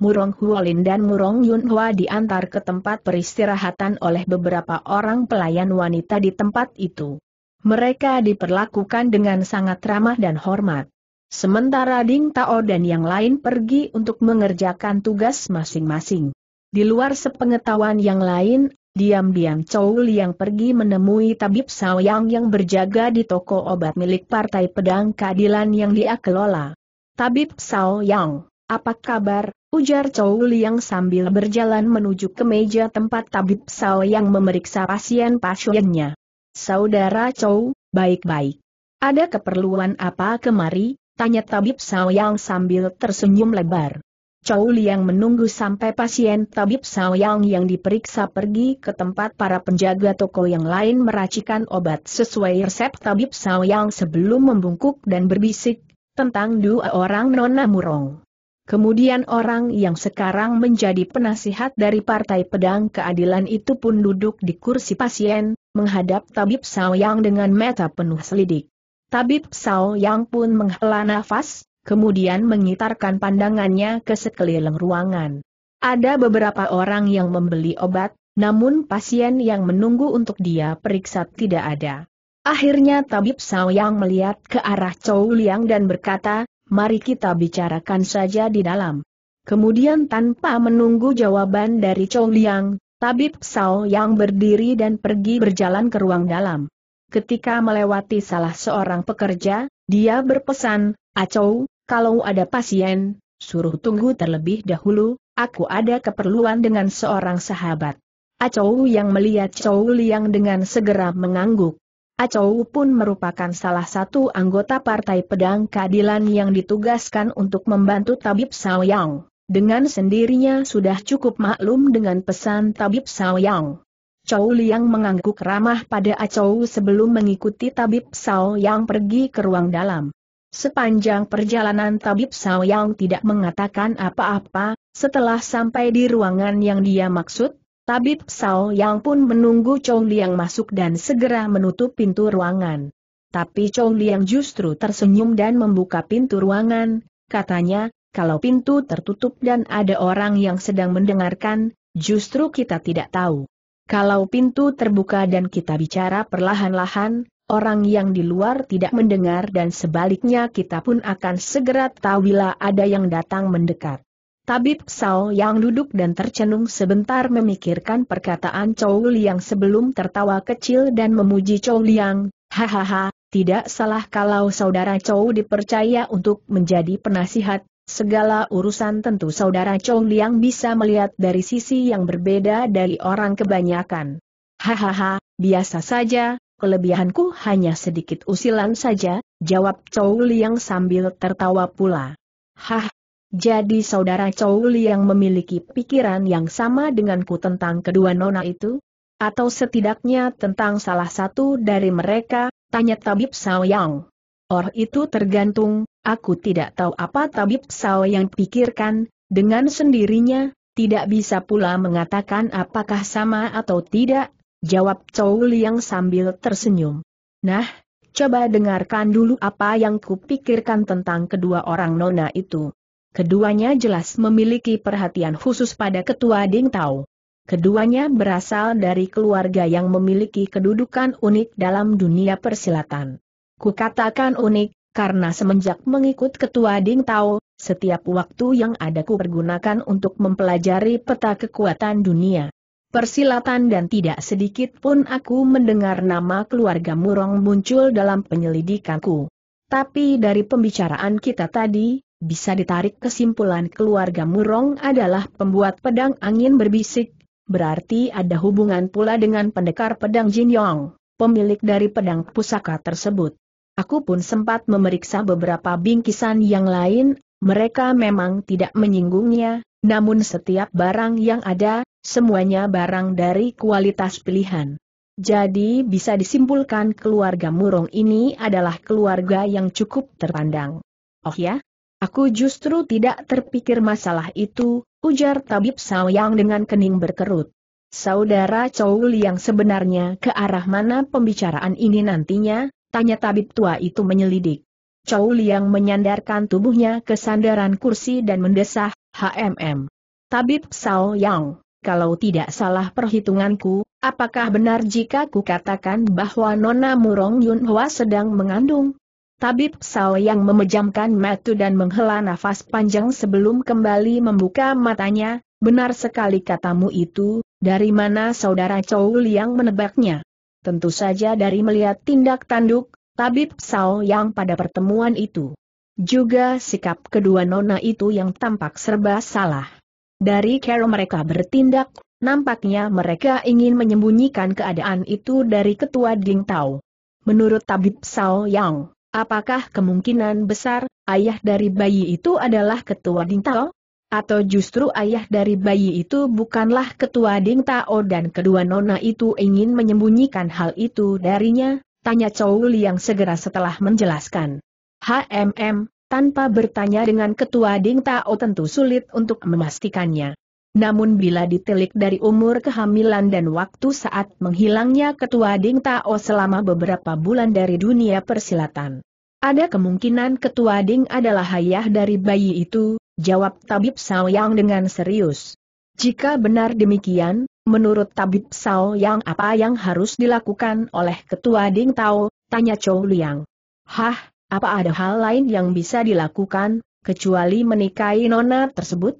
Murong Huolin dan Murong Yunhua diantar ke tempat peristirahatan oleh beberapa orang pelayan wanita di tempat itu. Mereka diperlakukan dengan sangat ramah dan hormat. Sementara Ding Tao dan yang lain pergi untuk mengerjakan tugas masing-masing. Di luar sepengetahuan yang lain, diam-diam Chou yang pergi menemui tabib Saoyang yang berjaga di toko obat milik Partai Pedang Keadilan yang dia kelola. Tabib Saoyang, apa kabar? Ujar Chow Liang sambil berjalan menuju ke meja tempat tabib Sao yang memeriksa pasien-pasiennya. Saudara Chow, baik-baik. Ada keperluan apa kemari? Tanya tabib Sao yang sambil tersenyum lebar. Chow Liang menunggu sampai pasien tabib Sao yang yang diperiksa pergi ke tempat para penjaga toko yang lain meracikan obat sesuai resep tabib Sao yang sebelum membungkuk dan berbisik tentang dua orang nona murong. Kemudian orang yang sekarang menjadi penasihat dari Partai Pedang Keadilan itu pun duduk di kursi pasien, menghadap Tabib Sao Yang dengan mata penuh selidik. Tabib Sao Yang pun menghela nafas, kemudian mengitarkan pandangannya ke sekeliling ruangan. Ada beberapa orang yang membeli obat, namun pasien yang menunggu untuk dia periksa tidak ada. Akhirnya Tabib Sao Yang melihat ke arah Chou Liang dan berkata, mari kita bicarakan saja di dalam. Kemudian tanpa menunggu jawaban dari Chou Liang, Tabib Sao yang berdiri dan pergi berjalan ke ruang dalam. Ketika melewati salah seorang pekerja, dia berpesan, Acau, kalau ada pasien, suruh tunggu terlebih dahulu, aku ada keperluan dengan seorang sahabat. Acau yang melihat Chou Liang dengan segera mengangguk. Acou pun merupakan salah satu anggota Partai Pedang Keadilan yang ditugaskan untuk membantu Tabib Saoyang. Dengan sendirinya sudah cukup maklum dengan pesan Tabib Saoyang. Chow Liang mengangguk ramah pada Acou sebelum mengikuti Tabib Sao pergi ke ruang dalam. Sepanjang perjalanan Tabib Sao tidak mengatakan apa-apa, setelah sampai di ruangan yang dia maksud, Tabib Sao Yang pun menunggu Chong Liang masuk dan segera menutup pintu ruangan. Tapi Chong Liang justru tersenyum dan membuka pintu ruangan, katanya, kalau pintu tertutup dan ada orang yang sedang mendengarkan, justru kita tidak tahu. Kalau pintu terbuka dan kita bicara perlahan-lahan, orang yang di luar tidak mendengar dan sebaliknya kita pun akan segera tahu bila ada yang datang mendekat. Tabib Sao yang duduk dan tercenung sebentar memikirkan perkataan Chow Liang sebelum tertawa kecil dan memuji Chow Liang, hahaha, tidak salah kalau saudara Chow dipercaya untuk menjadi penasihat, segala urusan tentu saudara Chow Liang bisa melihat dari sisi yang berbeda dari orang kebanyakan. Hahaha, biasa saja, kelebihanku hanya sedikit usilan saja, jawab Chow Liang sambil tertawa pula. Hah, jadi saudara Chow Li yang memiliki pikiran yang sama denganku tentang kedua nona itu? Atau setidaknya tentang salah satu dari mereka, tanya Tabib Sao Yang. Or itu tergantung, aku tidak tahu apa Tabib Sao Yang pikirkan, dengan sendirinya, tidak bisa pula mengatakan apakah sama atau tidak, jawab Chow Li yang sambil tersenyum. Nah, coba dengarkan dulu apa yang kupikirkan tentang kedua orang nona itu. Keduanya jelas memiliki perhatian khusus pada ketua Ding Tao. Keduanya berasal dari keluarga yang memiliki kedudukan unik dalam dunia persilatan. Kukatakan unik, karena semenjak mengikut ketua Ding Tao, setiap waktu yang ada ku pergunakan untuk mempelajari peta kekuatan dunia. Persilatan dan tidak sedikit pun aku mendengar nama keluarga Murong muncul dalam penyelidikanku. Tapi dari pembicaraan kita tadi, bisa ditarik kesimpulan keluarga Murong adalah pembuat pedang angin berbisik, berarti ada hubungan pula dengan pendekar pedang Jin Yong, pemilik dari pedang pusaka tersebut. Aku pun sempat memeriksa beberapa bingkisan yang lain, mereka memang tidak menyinggungnya, namun setiap barang yang ada, semuanya barang dari kualitas pilihan. Jadi bisa disimpulkan keluarga Murong ini adalah keluarga yang cukup terpandang. Oh ya, Aku justru tidak terpikir masalah itu, ujar tabib Saoyang dengan kening berkerut. Saudara Chow yang sebenarnya ke arah mana pembicaraan ini nantinya, tanya tabib tua itu menyelidik. Chow yang menyandarkan tubuhnya ke sandaran kursi dan mendesah, HMM. Tabib Saoyang, kalau tidak salah perhitunganku, apakah benar jika ku katakan bahwa Nona Murong Yunhua sedang mengandung? Tabib Sao yang memejamkan mata dan menghela nafas panjang sebelum kembali membuka matanya, benar sekali katamu itu, dari mana saudara Chow yang menebaknya? Tentu saja dari melihat tindak tanduk, Tabib Sao yang pada pertemuan itu. Juga sikap kedua nona itu yang tampak serba salah. Dari cara mereka bertindak, nampaknya mereka ingin menyembunyikan keadaan itu dari ketua Ding Tao. Menurut Tabib Sao Yang, Apakah kemungkinan besar, ayah dari bayi itu adalah ketua Dingtao? Atau justru ayah dari bayi itu bukanlah ketua Dingtao dan kedua nona itu ingin menyembunyikan hal itu darinya? Tanya Chow yang segera setelah menjelaskan. HMM, tanpa bertanya dengan ketua Dingtao tentu sulit untuk memastikannya. Namun bila ditelik dari umur kehamilan dan waktu saat menghilangnya ketua Ding Tao selama beberapa bulan dari dunia persilatan. Ada kemungkinan ketua Ding adalah ayah dari bayi itu, jawab Tabib Sao Yang dengan serius. Jika benar demikian, menurut Tabib Sao Yang apa yang harus dilakukan oleh ketua Ding Tao, tanya Chou Liang. Hah, apa ada hal lain yang bisa dilakukan, kecuali menikahi nona tersebut?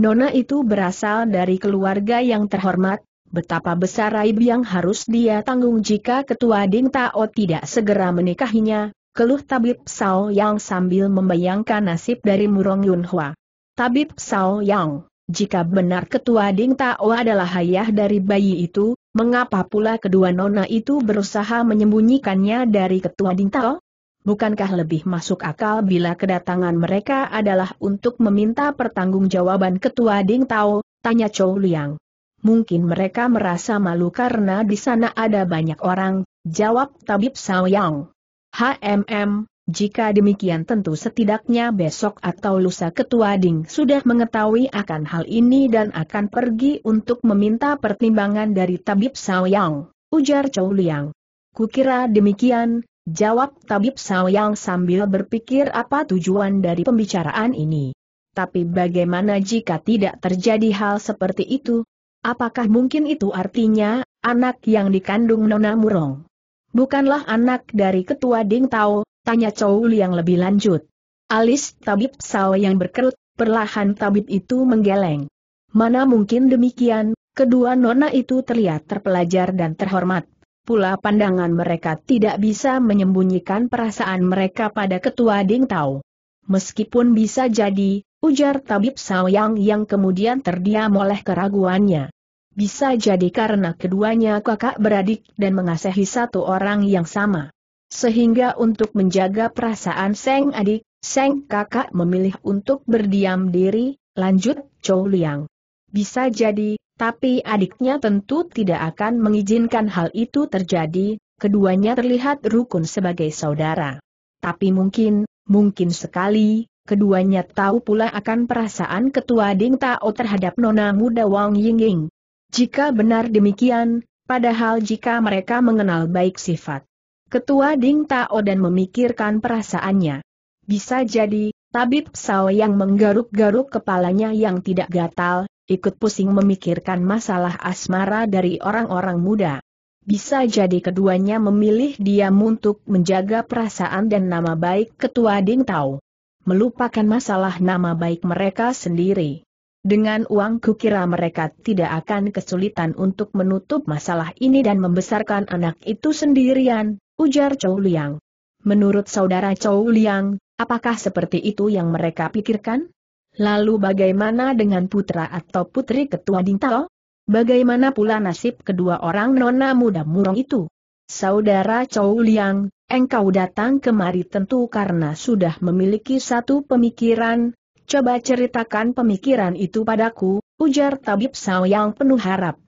Nona itu berasal dari keluarga yang terhormat, betapa besar aib yang harus dia tanggung jika ketua Ding Tao tidak segera menikahinya, keluh Tabib Sao Yang sambil membayangkan nasib dari Murong Yunhua. Tabib Sao Yang, jika benar ketua Ding Tao adalah ayah dari bayi itu, mengapa pula kedua nona itu berusaha menyembunyikannya dari ketua Ding Tao? Bukankah lebih masuk akal bila kedatangan mereka adalah untuk meminta pertanggungjawaban Ketua Ding Tao, tanya Chou Liang. Mungkin mereka merasa malu karena di sana ada banyak orang, jawab Tabib Yang. HMM, jika demikian tentu setidaknya besok atau lusa Ketua Ding sudah mengetahui akan hal ini dan akan pergi untuk meminta pertimbangan dari Tabib Yang, ujar Chou Liang. Kukira demikian, Jawab Tabib yang sambil berpikir apa tujuan dari pembicaraan ini. Tapi bagaimana jika tidak terjadi hal seperti itu? Apakah mungkin itu artinya, anak yang dikandung Nona Murong? Bukanlah anak dari ketua Ding Tao, tanya Chow yang lebih lanjut. Alis Tabib Sao yang berkerut, perlahan Tabib itu menggeleng. Mana mungkin demikian, kedua Nona itu terlihat terpelajar dan terhormat pula pandangan mereka tidak bisa menyembunyikan perasaan mereka pada ketua Ding Tao. Meskipun bisa jadi, ujar tabib Sao yang kemudian terdiam oleh keraguannya. Bisa jadi karena keduanya kakak beradik dan mengasihi satu orang yang sama. Sehingga untuk menjaga perasaan Seng adik, Seng kakak memilih untuk berdiam diri, lanjut Chou Liang. Bisa jadi, tapi adiknya tentu tidak akan mengizinkan hal itu terjadi, keduanya terlihat rukun sebagai saudara. Tapi mungkin, mungkin sekali, keduanya tahu pula akan perasaan ketua Ding Tao terhadap nona muda Wang Yingying. Jika benar demikian, padahal jika mereka mengenal baik sifat Ketua Ding Tao dan memikirkan perasaannya. Bisa jadi, tabib Sao yang menggaruk-garuk kepalanya yang tidak gatal, ikut pusing memikirkan masalah asmara dari orang-orang muda. Bisa jadi keduanya memilih dia untuk menjaga perasaan dan nama baik ketua Ding Tao. Melupakan masalah nama baik mereka sendiri. Dengan uang kukira mereka tidak akan kesulitan untuk menutup masalah ini dan membesarkan anak itu sendirian, ujar Chow Liang. Menurut saudara Chow Liang, apakah seperti itu yang mereka pikirkan? Lalu bagaimana dengan putra atau putri ketua Dintao? Bagaimana pula nasib kedua orang nona muda murung itu? Saudara Chow Liang, engkau datang kemari tentu karena sudah memiliki satu pemikiran, coba ceritakan pemikiran itu padaku, ujar Tabib Sao yang penuh harap.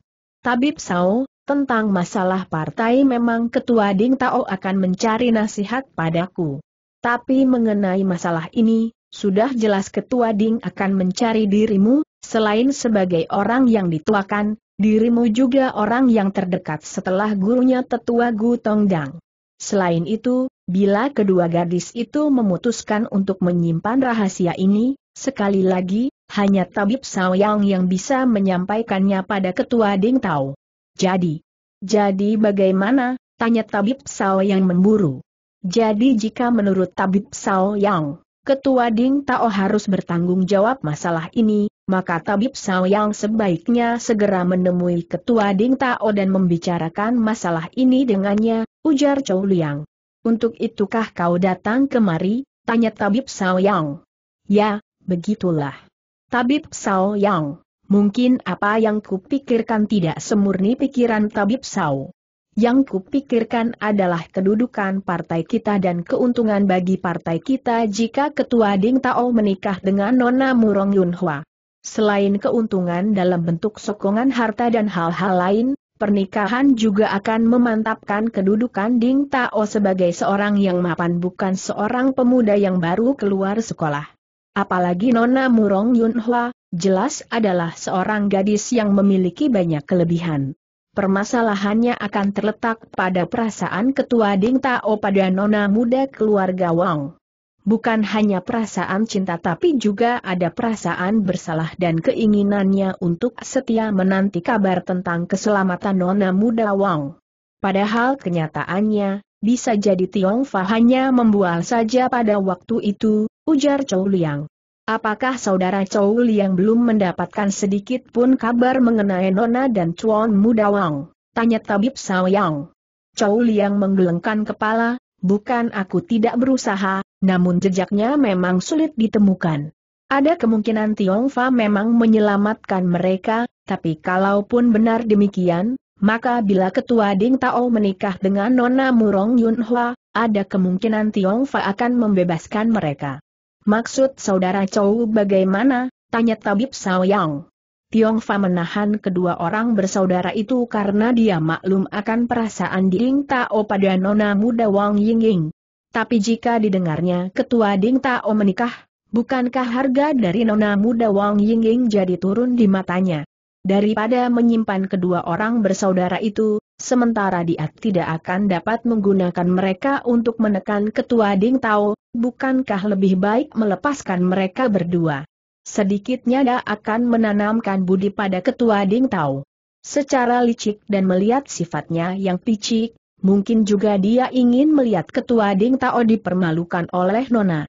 Tabib Sao, tentang masalah partai memang ketua Ding Tao akan mencari nasihat padaku. Tapi mengenai masalah ini, sudah jelas Ketua Ding akan mencari dirimu, selain sebagai orang yang dituakan, dirimu juga orang yang terdekat setelah gurunya tetua Gu Tongdang. Selain itu, bila kedua gadis itu memutuskan untuk menyimpan rahasia ini, sekali lagi, hanya tabib Saoyang yang bisa menyampaikannya pada Ketua Ding Tao. Jadi, jadi bagaimana? Tanya tabib Saoyang memburu. Jadi jika menurut tabib Saoyang, Ketua Ding Tao harus bertanggung jawab masalah ini, maka Tabib Sao yang sebaiknya segera menemui Ketua Ding Tao dan membicarakan masalah ini dengannya, ujar Chou Liang. Untuk itukah kau datang kemari? Tanya Tabib Sao Yang. Ya, begitulah. Tabib Sao Yang, mungkin apa yang kupikirkan tidak semurni pikiran Tabib Sao. Yang kupikirkan adalah kedudukan partai kita dan keuntungan bagi partai kita jika Ketua Ding Tao menikah dengan Nona Murong Yunhua. Selain keuntungan dalam bentuk sokongan harta dan hal-hal lain, pernikahan juga akan memantapkan kedudukan Ding Tao sebagai seorang yang mapan bukan seorang pemuda yang baru keluar sekolah. Apalagi Nona Murong Yunhua jelas adalah seorang gadis yang memiliki banyak kelebihan. Permasalahannya akan terletak pada perasaan ketua Ding Tao pada nona muda keluarga Wang. Bukan hanya perasaan cinta tapi juga ada perasaan bersalah dan keinginannya untuk setia menanti kabar tentang keselamatan nona muda Wang. Padahal kenyataannya, bisa jadi Tiong Fa hanya membual saja pada waktu itu, ujar Chou Liang. Apakah saudara Chou yang belum mendapatkan sedikit pun kabar mengenai Nona dan Chuan Muda Wang? Tanya Tabib Sao Yang. Chou yang menggelengkan kepala, bukan aku tidak berusaha, namun jejaknya memang sulit ditemukan. Ada kemungkinan Tiong Fa memang menyelamatkan mereka, tapi kalaupun benar demikian, maka bila ketua Ding Tao menikah dengan Nona Murong Yunhua, ada kemungkinan Tiong Fa akan membebaskan mereka. Maksud saudara Chow bagaimana? Tanya tabib Saoyang. Tiong Fa menahan kedua orang bersaudara itu karena dia maklum akan perasaan Ding Tao pada nona muda Wang Yingying. Tapi jika didengarnya ketua Ding Tao menikah, bukankah harga dari nona muda Wang Yingying jadi turun di matanya? Daripada menyimpan kedua orang bersaudara itu, sementara dia tidak akan dapat menggunakan mereka untuk menekan ketua Ding Tao, bukankah lebih baik melepaskan mereka berdua? Sedikitnya dia akan menanamkan budi pada ketua Ding Tao. Secara licik dan melihat sifatnya yang picik, mungkin juga dia ingin melihat ketua Ding Tao dipermalukan oleh Nona.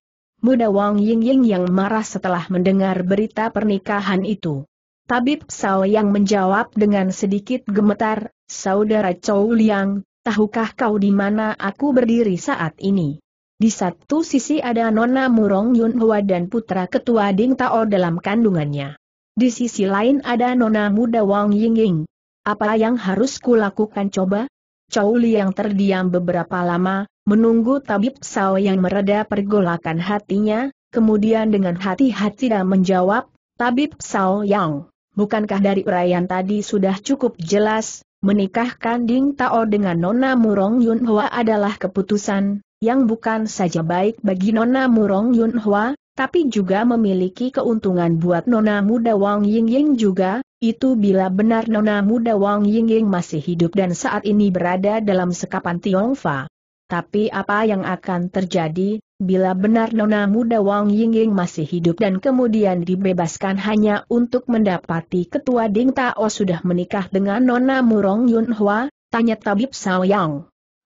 Muda Wang Ying Ying yang marah setelah mendengar berita pernikahan itu. Tabib Sao yang menjawab dengan sedikit gemetar, Saudara Chow Liang, tahukah kau di mana aku berdiri saat ini? Di satu sisi ada Nona Murong Yun Hua dan putra ketua Ding Tao dalam kandungannya. Di sisi lain ada Nona muda Wang Yingying. Apa yang harus kulakukan coba? Chow Liang terdiam beberapa lama, menunggu tabib Sao yang mereda pergolakan hatinya, kemudian dengan hati-hati dan menjawab, Tabib Sao Yang bukankah dari urayan tadi sudah cukup jelas, menikahkan Ding Tao dengan Nona Murong Yun Hwa adalah keputusan, yang bukan saja baik bagi Nona Murong Yun Hwa, tapi juga memiliki keuntungan buat Nona Muda Wang Ying Ying juga, itu bila benar Nona Muda Wang Ying Ying masih hidup dan saat ini berada dalam sekapan Fa. Tapi apa yang akan terjadi, bila benar Nona Muda Wang Yingying masih hidup dan kemudian dibebaskan hanya untuk mendapati Ketua Ding Tao sudah menikah dengan Nona Murong Yun Hua, tanya Tabib Sao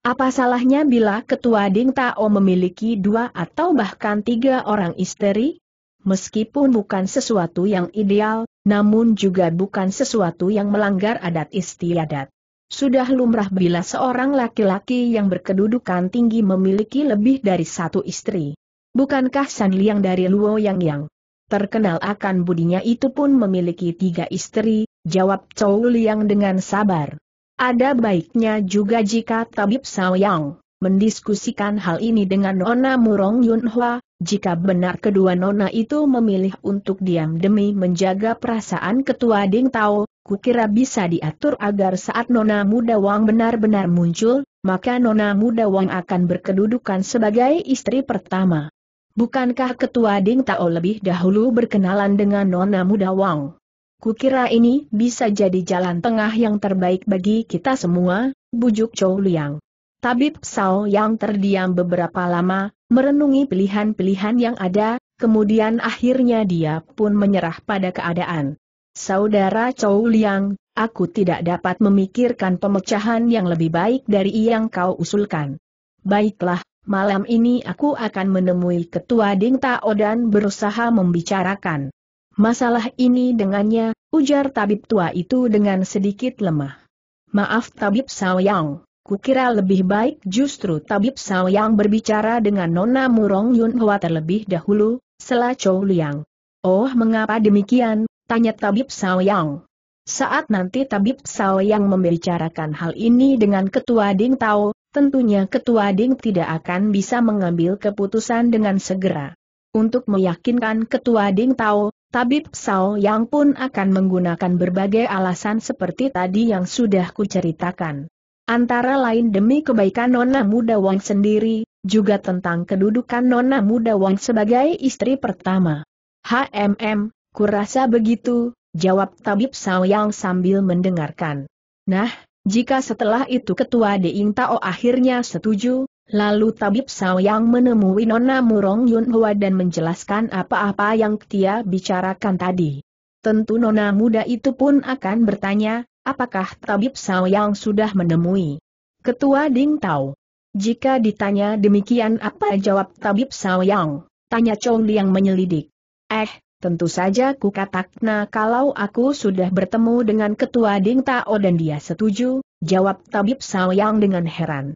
Apa salahnya bila Ketua Ding Tao memiliki dua atau bahkan tiga orang istri? Meskipun bukan sesuatu yang ideal, namun juga bukan sesuatu yang melanggar adat istiadat. Sudah lumrah bila seorang laki-laki yang berkedudukan tinggi memiliki lebih dari satu istri. Bukankah San Liang dari Luo Yang Yang? Terkenal akan budinya itu pun memiliki tiga istri, jawab Chou Liang dengan sabar. Ada baiknya juga jika Tabib Sao Yang mendiskusikan hal ini dengan Nona Murong Yunhua, jika benar kedua nona itu memilih untuk diam demi menjaga perasaan ketua Ding Tao, kukira bisa diatur agar saat nona muda Wang benar-benar muncul, maka nona muda Wang akan berkedudukan sebagai istri pertama. Bukankah ketua Ding Tao lebih dahulu berkenalan dengan nona muda Wang? Kukira ini bisa jadi jalan tengah yang terbaik bagi kita semua, bujuk Chow Liang. Tabib Sao yang terdiam beberapa lama, merenungi pilihan-pilihan yang ada, kemudian akhirnya dia pun menyerah pada keadaan. Saudara Chow Liang, aku tidak dapat memikirkan pemecahan yang lebih baik dari yang kau usulkan. Baiklah, malam ini aku akan menemui Ketua Ding Tao dan berusaha membicarakan masalah ini dengannya, ujar tabib tua itu dengan sedikit lemah. Maaf tabib Yang. Kukira lebih baik justru Tabib Sao yang berbicara dengan Nona Murong Yun Hwa terlebih dahulu, Sela Chow Liang. Oh mengapa demikian, tanya Tabib Sao Yang. Saat nanti Tabib Sao Yang membicarakan hal ini dengan Ketua Ding Tao, tentunya Ketua Ding tidak akan bisa mengambil keputusan dengan segera. Untuk meyakinkan Ketua Ding Tao, Tabib Sao Yang pun akan menggunakan berbagai alasan seperti tadi yang sudah kuceritakan. Antara lain demi kebaikan Nona Muda Wang sendiri, juga tentang kedudukan Nona Muda Wang sebagai istri pertama. HMM, kurasa begitu, jawab Tabib yang sambil mendengarkan. Nah, jika setelah itu Ketua Deing Tao akhirnya setuju, lalu Tabib yang menemui Nona Murong Yun Hua dan menjelaskan apa-apa yang dia bicarakan tadi. Tentu Nona muda itu pun akan bertanya, Apakah Tabib Sao yang sudah menemui? Ketua Ding Tao. Jika ditanya demikian apa jawab Tabib Sao Yang? Tanya Chong Liang menyelidik. Eh, tentu saja ku katakna kalau aku sudah bertemu dengan Ketua Ding Tao dan dia setuju, jawab Tabib Sao Yang dengan heran.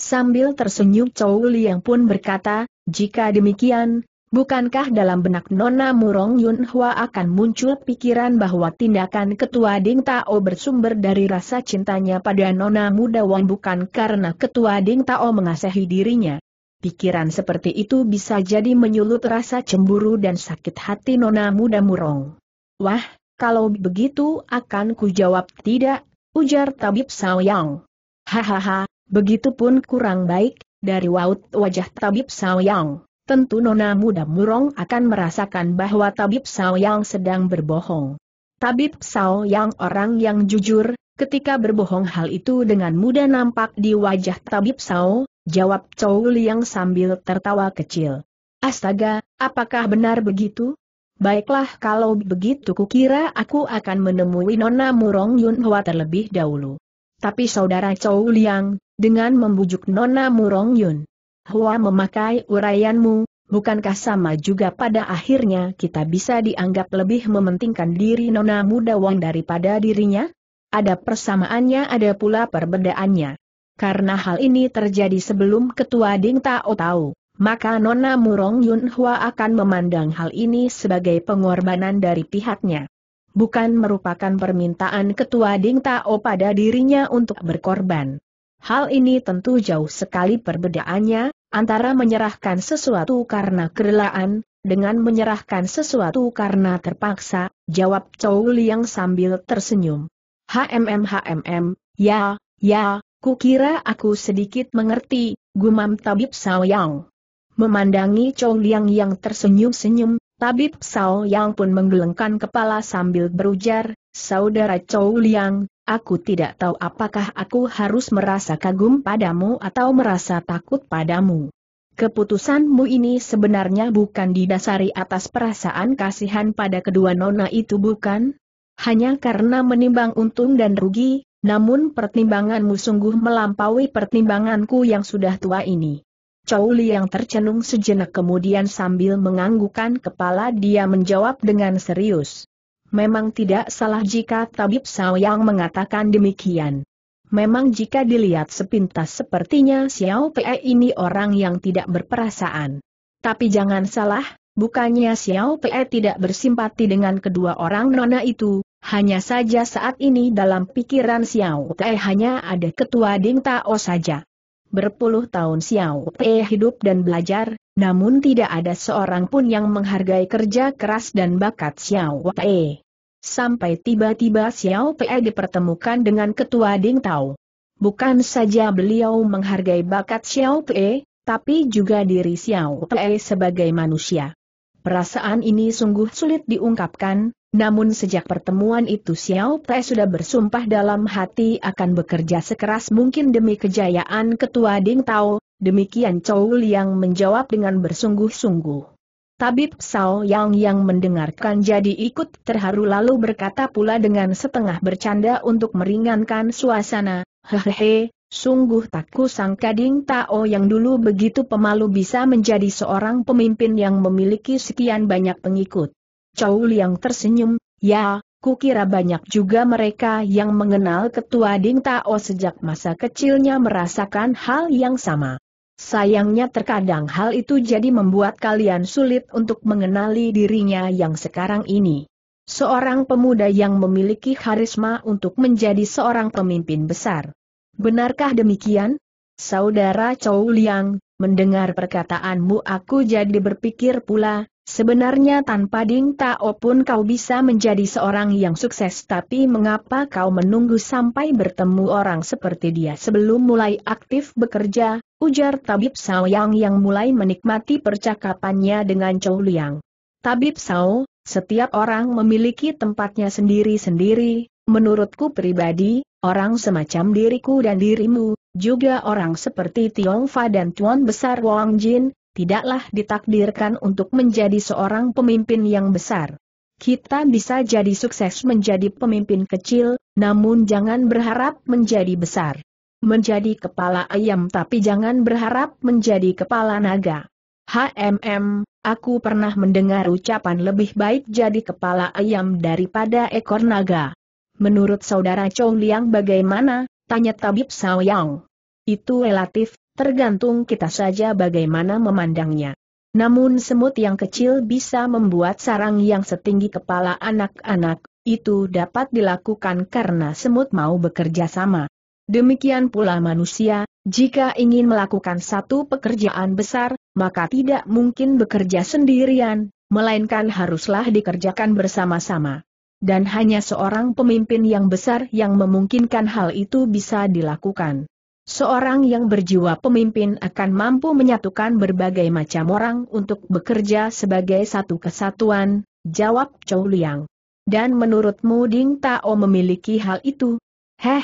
Sambil tersenyum Chou Liang pun berkata, jika demikian, Bukankah dalam benak Nona Murong Yun Hua akan muncul pikiran bahwa tindakan Ketua Ding Tao bersumber dari rasa cintanya pada Nona Muda Wang bukan karena Ketua Ding Tao mengasihi dirinya? Pikiran seperti itu bisa jadi menyulut rasa cemburu dan sakit hati Nona Muda Murong. Wah, kalau begitu akan kujawab tidak, ujar Tabib Sayang. Hahaha, begitu pun kurang baik, dari waut wajah Tabib Sayang tentu Nona Muda Murong akan merasakan bahwa Tabib Sao yang sedang berbohong. Tabib Sao yang orang yang jujur, ketika berbohong hal itu dengan mudah nampak di wajah Tabib Sao, jawab Chow Liang sambil tertawa kecil. Astaga, apakah benar begitu? Baiklah kalau begitu kukira aku akan menemui Nona Murong Yun hua terlebih dahulu. Tapi saudara Chow Liang, dengan membujuk Nona Murong Yun. Hua memakai uraianmu, bukankah sama juga pada akhirnya kita bisa dianggap lebih mementingkan diri nona muda Wang daripada dirinya? Ada persamaannya ada pula perbedaannya. Karena hal ini terjadi sebelum ketua Ding Tao tahu, maka Nona Murong Yun Hua akan memandang hal ini sebagai pengorbanan dari pihaknya. Bukan merupakan permintaan ketua Ding Tao pada dirinya untuk berkorban. Hal ini tentu jauh sekali perbedaannya antara menyerahkan sesuatu karena kerelaan dengan menyerahkan sesuatu karena terpaksa, jawab Chou Liang sambil tersenyum. HMM HMM, ya, ya, kukira aku sedikit mengerti, gumam Tabib Sao Yang. Memandangi Chou Liang yang tersenyum-senyum, Tabib Sao Yang pun menggelengkan kepala sambil berujar, Saudara Chow Liang, aku tidak tahu apakah aku harus merasa kagum padamu atau merasa takut padamu. Keputusanmu ini sebenarnya bukan didasari atas perasaan kasihan pada kedua nona itu bukan? Hanya karena menimbang untung dan rugi, namun pertimbanganmu sungguh melampaui pertimbanganku yang sudah tua ini. Chow Liang tercenung sejenak kemudian sambil menganggukan kepala dia menjawab dengan serius. Memang tidak salah jika Tabib yang mengatakan demikian. Memang jika dilihat sepintas sepertinya Xiao Pei ini orang yang tidak berperasaan. Tapi jangan salah, bukannya Xiao Pei tidak bersimpati dengan kedua orang nona itu, hanya saja saat ini dalam pikiran Xiao Pei hanya ada ketua Ding Tao saja. Berpuluh tahun Xiao Pei hidup dan belajar, namun tidak ada seorang pun yang menghargai kerja keras dan bakat Xiao Pei. Sampai tiba-tiba Xiao Pei dipertemukan dengan ketua Ding Tao. Bukan saja beliau menghargai bakat Xiao Pei, tapi juga diri Xiao Pei sebagai manusia. Perasaan ini sungguh sulit diungkapkan, namun sejak pertemuan itu Xiao Pei sudah bersumpah dalam hati akan bekerja sekeras mungkin demi kejayaan ketua Ding Tao, demikian Chou Liang menjawab dengan bersungguh-sungguh. Tabib Sao Yang yang mendengarkan jadi ikut terharu lalu berkata pula dengan setengah bercanda untuk meringankan suasana, hehehe, sungguh tak kusangka Ding Tao yang dulu begitu pemalu bisa menjadi seorang pemimpin yang memiliki sekian banyak pengikut. Chow Liang tersenyum, ya, kukira banyak juga mereka yang mengenal ketua Ding Tao sejak masa kecilnya merasakan hal yang sama. Sayangnya terkadang hal itu jadi membuat kalian sulit untuk mengenali dirinya yang sekarang ini. Seorang pemuda yang memiliki karisma untuk menjadi seorang pemimpin besar. Benarkah demikian? Saudara Chow Liang, mendengar perkataanmu aku jadi berpikir pula, Sebenarnya tanpa Ding Tao pun kau bisa menjadi seorang yang sukses tapi mengapa kau menunggu sampai bertemu orang seperti dia sebelum mulai aktif bekerja, ujar Tabib Sao Yang yang mulai menikmati percakapannya dengan Chou Liang. Tabib Sao, setiap orang memiliki tempatnya sendiri-sendiri, menurutku pribadi, orang semacam diriku dan dirimu, juga orang seperti Tiong Fa dan Tuan Besar Wang Jin, tidaklah ditakdirkan untuk menjadi seorang pemimpin yang besar. Kita bisa jadi sukses menjadi pemimpin kecil, namun jangan berharap menjadi besar. Menjadi kepala ayam tapi jangan berharap menjadi kepala naga. HMM, aku pernah mendengar ucapan lebih baik jadi kepala ayam daripada ekor naga. Menurut saudara Chong Liang bagaimana? Tanya tabib Sao Yang. Itu relatif, tergantung kita saja bagaimana memandangnya. Namun semut yang kecil bisa membuat sarang yang setinggi kepala anak-anak, itu dapat dilakukan karena semut mau bekerja sama. Demikian pula manusia, jika ingin melakukan satu pekerjaan besar, maka tidak mungkin bekerja sendirian, melainkan haruslah dikerjakan bersama-sama. Dan hanya seorang pemimpin yang besar yang memungkinkan hal itu bisa dilakukan. Seorang yang berjiwa pemimpin akan mampu menyatukan berbagai macam orang untuk bekerja sebagai satu kesatuan, jawab Chow Liang. Dan menurutmu Ding Tao memiliki hal itu? Heh,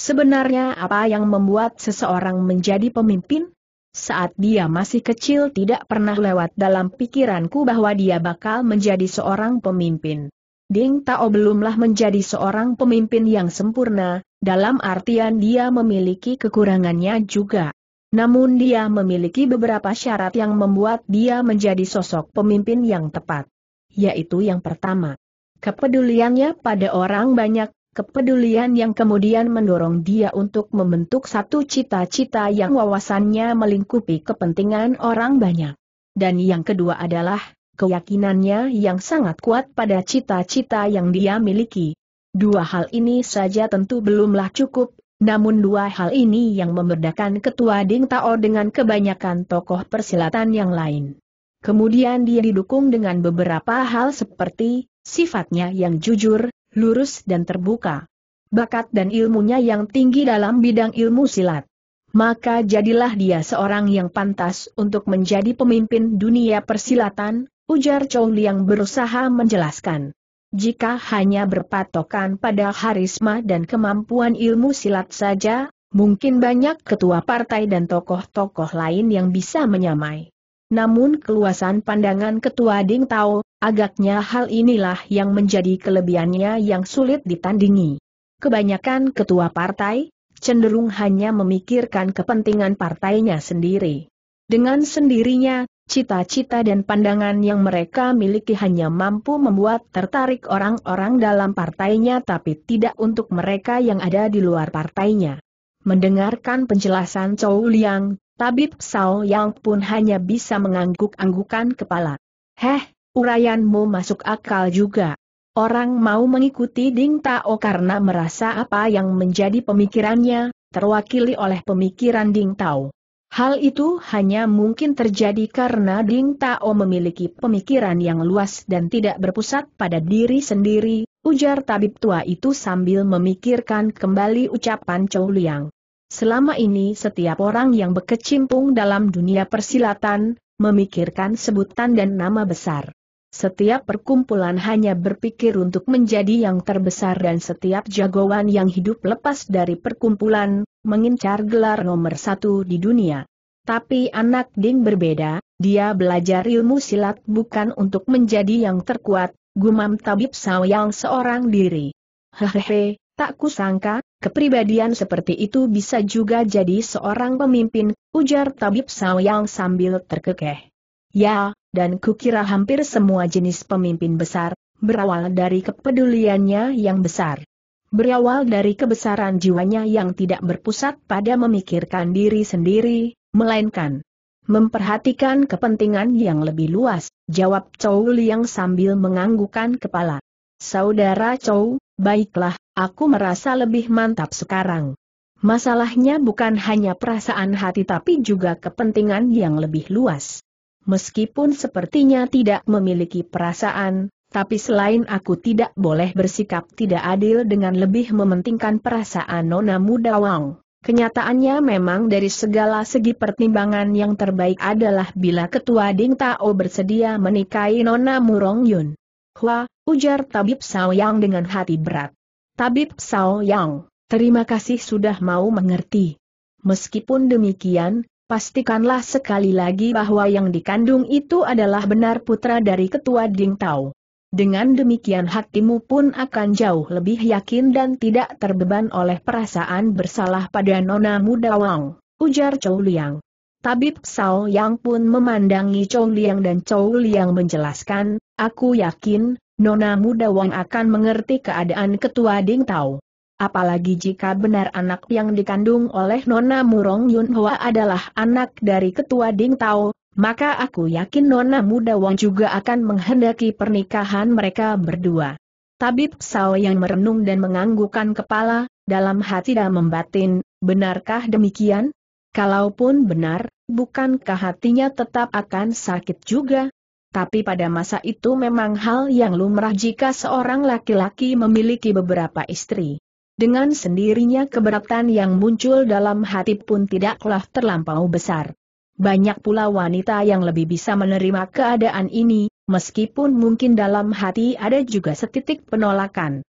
sebenarnya apa yang membuat seseorang menjadi pemimpin? Saat dia masih kecil tidak pernah lewat dalam pikiranku bahwa dia bakal menjadi seorang pemimpin. Ding Tao belumlah menjadi seorang pemimpin yang sempurna, dalam artian dia memiliki kekurangannya juga. Namun dia memiliki beberapa syarat yang membuat dia menjadi sosok pemimpin yang tepat. Yaitu yang pertama, kepeduliannya pada orang banyak, kepedulian yang kemudian mendorong dia untuk membentuk satu cita-cita yang wawasannya melingkupi kepentingan orang banyak. Dan yang kedua adalah, keyakinannya yang sangat kuat pada cita-cita yang dia miliki. Dua hal ini saja tentu belumlah cukup, namun dua hal ini yang memerdakan Ketua Ding Tao dengan kebanyakan tokoh persilatan yang lain. Kemudian dia didukung dengan beberapa hal seperti, sifatnya yang jujur, lurus dan terbuka. Bakat dan ilmunya yang tinggi dalam bidang ilmu silat. Maka jadilah dia seorang yang pantas untuk menjadi pemimpin dunia persilatan, ujar Chow Liang berusaha menjelaskan. Jika hanya berpatokan pada harisma dan kemampuan ilmu silat saja, mungkin banyak ketua partai dan tokoh-tokoh lain yang bisa menyamai. Namun keluasan pandangan ketua Ding Tao, agaknya hal inilah yang menjadi kelebihannya yang sulit ditandingi. Kebanyakan ketua partai, cenderung hanya memikirkan kepentingan partainya sendiri. Dengan sendirinya, Cita-cita dan pandangan yang mereka miliki hanya mampu membuat tertarik orang-orang dalam partainya tapi tidak untuk mereka yang ada di luar partainya. Mendengarkan penjelasan Chow Liang, Tabib Sao Yang pun hanya bisa mengangguk-anggukan kepala. Heh, urayanmu masuk akal juga. Orang mau mengikuti Ding Tao karena merasa apa yang menjadi pemikirannya, terwakili oleh pemikiran Ding Tao. Hal itu hanya mungkin terjadi karena Ding Tao memiliki pemikiran yang luas dan tidak berpusat pada diri sendiri, ujar tabib tua itu sambil memikirkan kembali ucapan Chou Liang. Selama ini setiap orang yang berkecimpung dalam dunia persilatan, memikirkan sebutan dan nama besar. Setiap perkumpulan hanya berpikir untuk menjadi yang terbesar dan setiap jagoan yang hidup lepas dari perkumpulan, mengincar gelar nomor satu di dunia. Tapi anak Ding berbeda, dia belajar ilmu silat bukan untuk menjadi yang terkuat, gumam tabib Saoyang seorang diri. Hehehe, tak kusangka, kepribadian seperti itu bisa juga jadi seorang pemimpin, ujar tabib Saoyang sambil terkekeh. Ya, dan kukira hampir semua jenis pemimpin besar, berawal dari kepeduliannya yang besar. Berawal dari kebesaran jiwanya yang tidak berpusat pada memikirkan diri sendiri, melainkan memperhatikan kepentingan yang lebih luas, jawab Chow Liang sambil menganggukkan kepala. Saudara Chou, baiklah, aku merasa lebih mantap sekarang. Masalahnya bukan hanya perasaan hati tapi juga kepentingan yang lebih luas. Meskipun sepertinya tidak memiliki perasaan, tapi selain aku tidak boleh bersikap tidak adil dengan lebih mementingkan perasaan Nona Muda Wang. Kenyataannya memang dari segala segi pertimbangan yang terbaik adalah bila ketua Ding Tao bersedia menikahi Nona Murong Yun. Hua, ujar Tabib Sao Yang dengan hati berat. Tabib Sao Yang, terima kasih sudah mau mengerti. Meskipun demikian, pastikanlah sekali lagi bahwa yang dikandung itu adalah benar putra dari ketua Ding Tao. Dengan demikian hatimu pun akan jauh lebih yakin dan tidak terbeban oleh perasaan bersalah pada nona muda Wang, ujar Chou Liang. Tabib Sao Yang pun memandangi Chou Liang dan Chou Liang menjelaskan, aku yakin, nona muda Wang akan mengerti keadaan ketua Ding Tao. Apalagi jika benar anak yang dikandung oleh nona Murong Yun Hoa adalah anak dari ketua Ding Tao, maka aku yakin Nona Muda Wang juga akan menghendaki pernikahan mereka berdua. Tabib Sao yang merenung dan menganggukkan kepala, dalam hati dan membatin, benarkah demikian? Kalaupun benar, bukankah hatinya tetap akan sakit juga? Tapi pada masa itu memang hal yang lumrah jika seorang laki-laki memiliki beberapa istri. Dengan sendirinya keberatan yang muncul dalam hati pun tidaklah terlampau besar. Banyak pula wanita yang lebih bisa menerima keadaan ini, meskipun mungkin dalam hati ada juga setitik penolakan.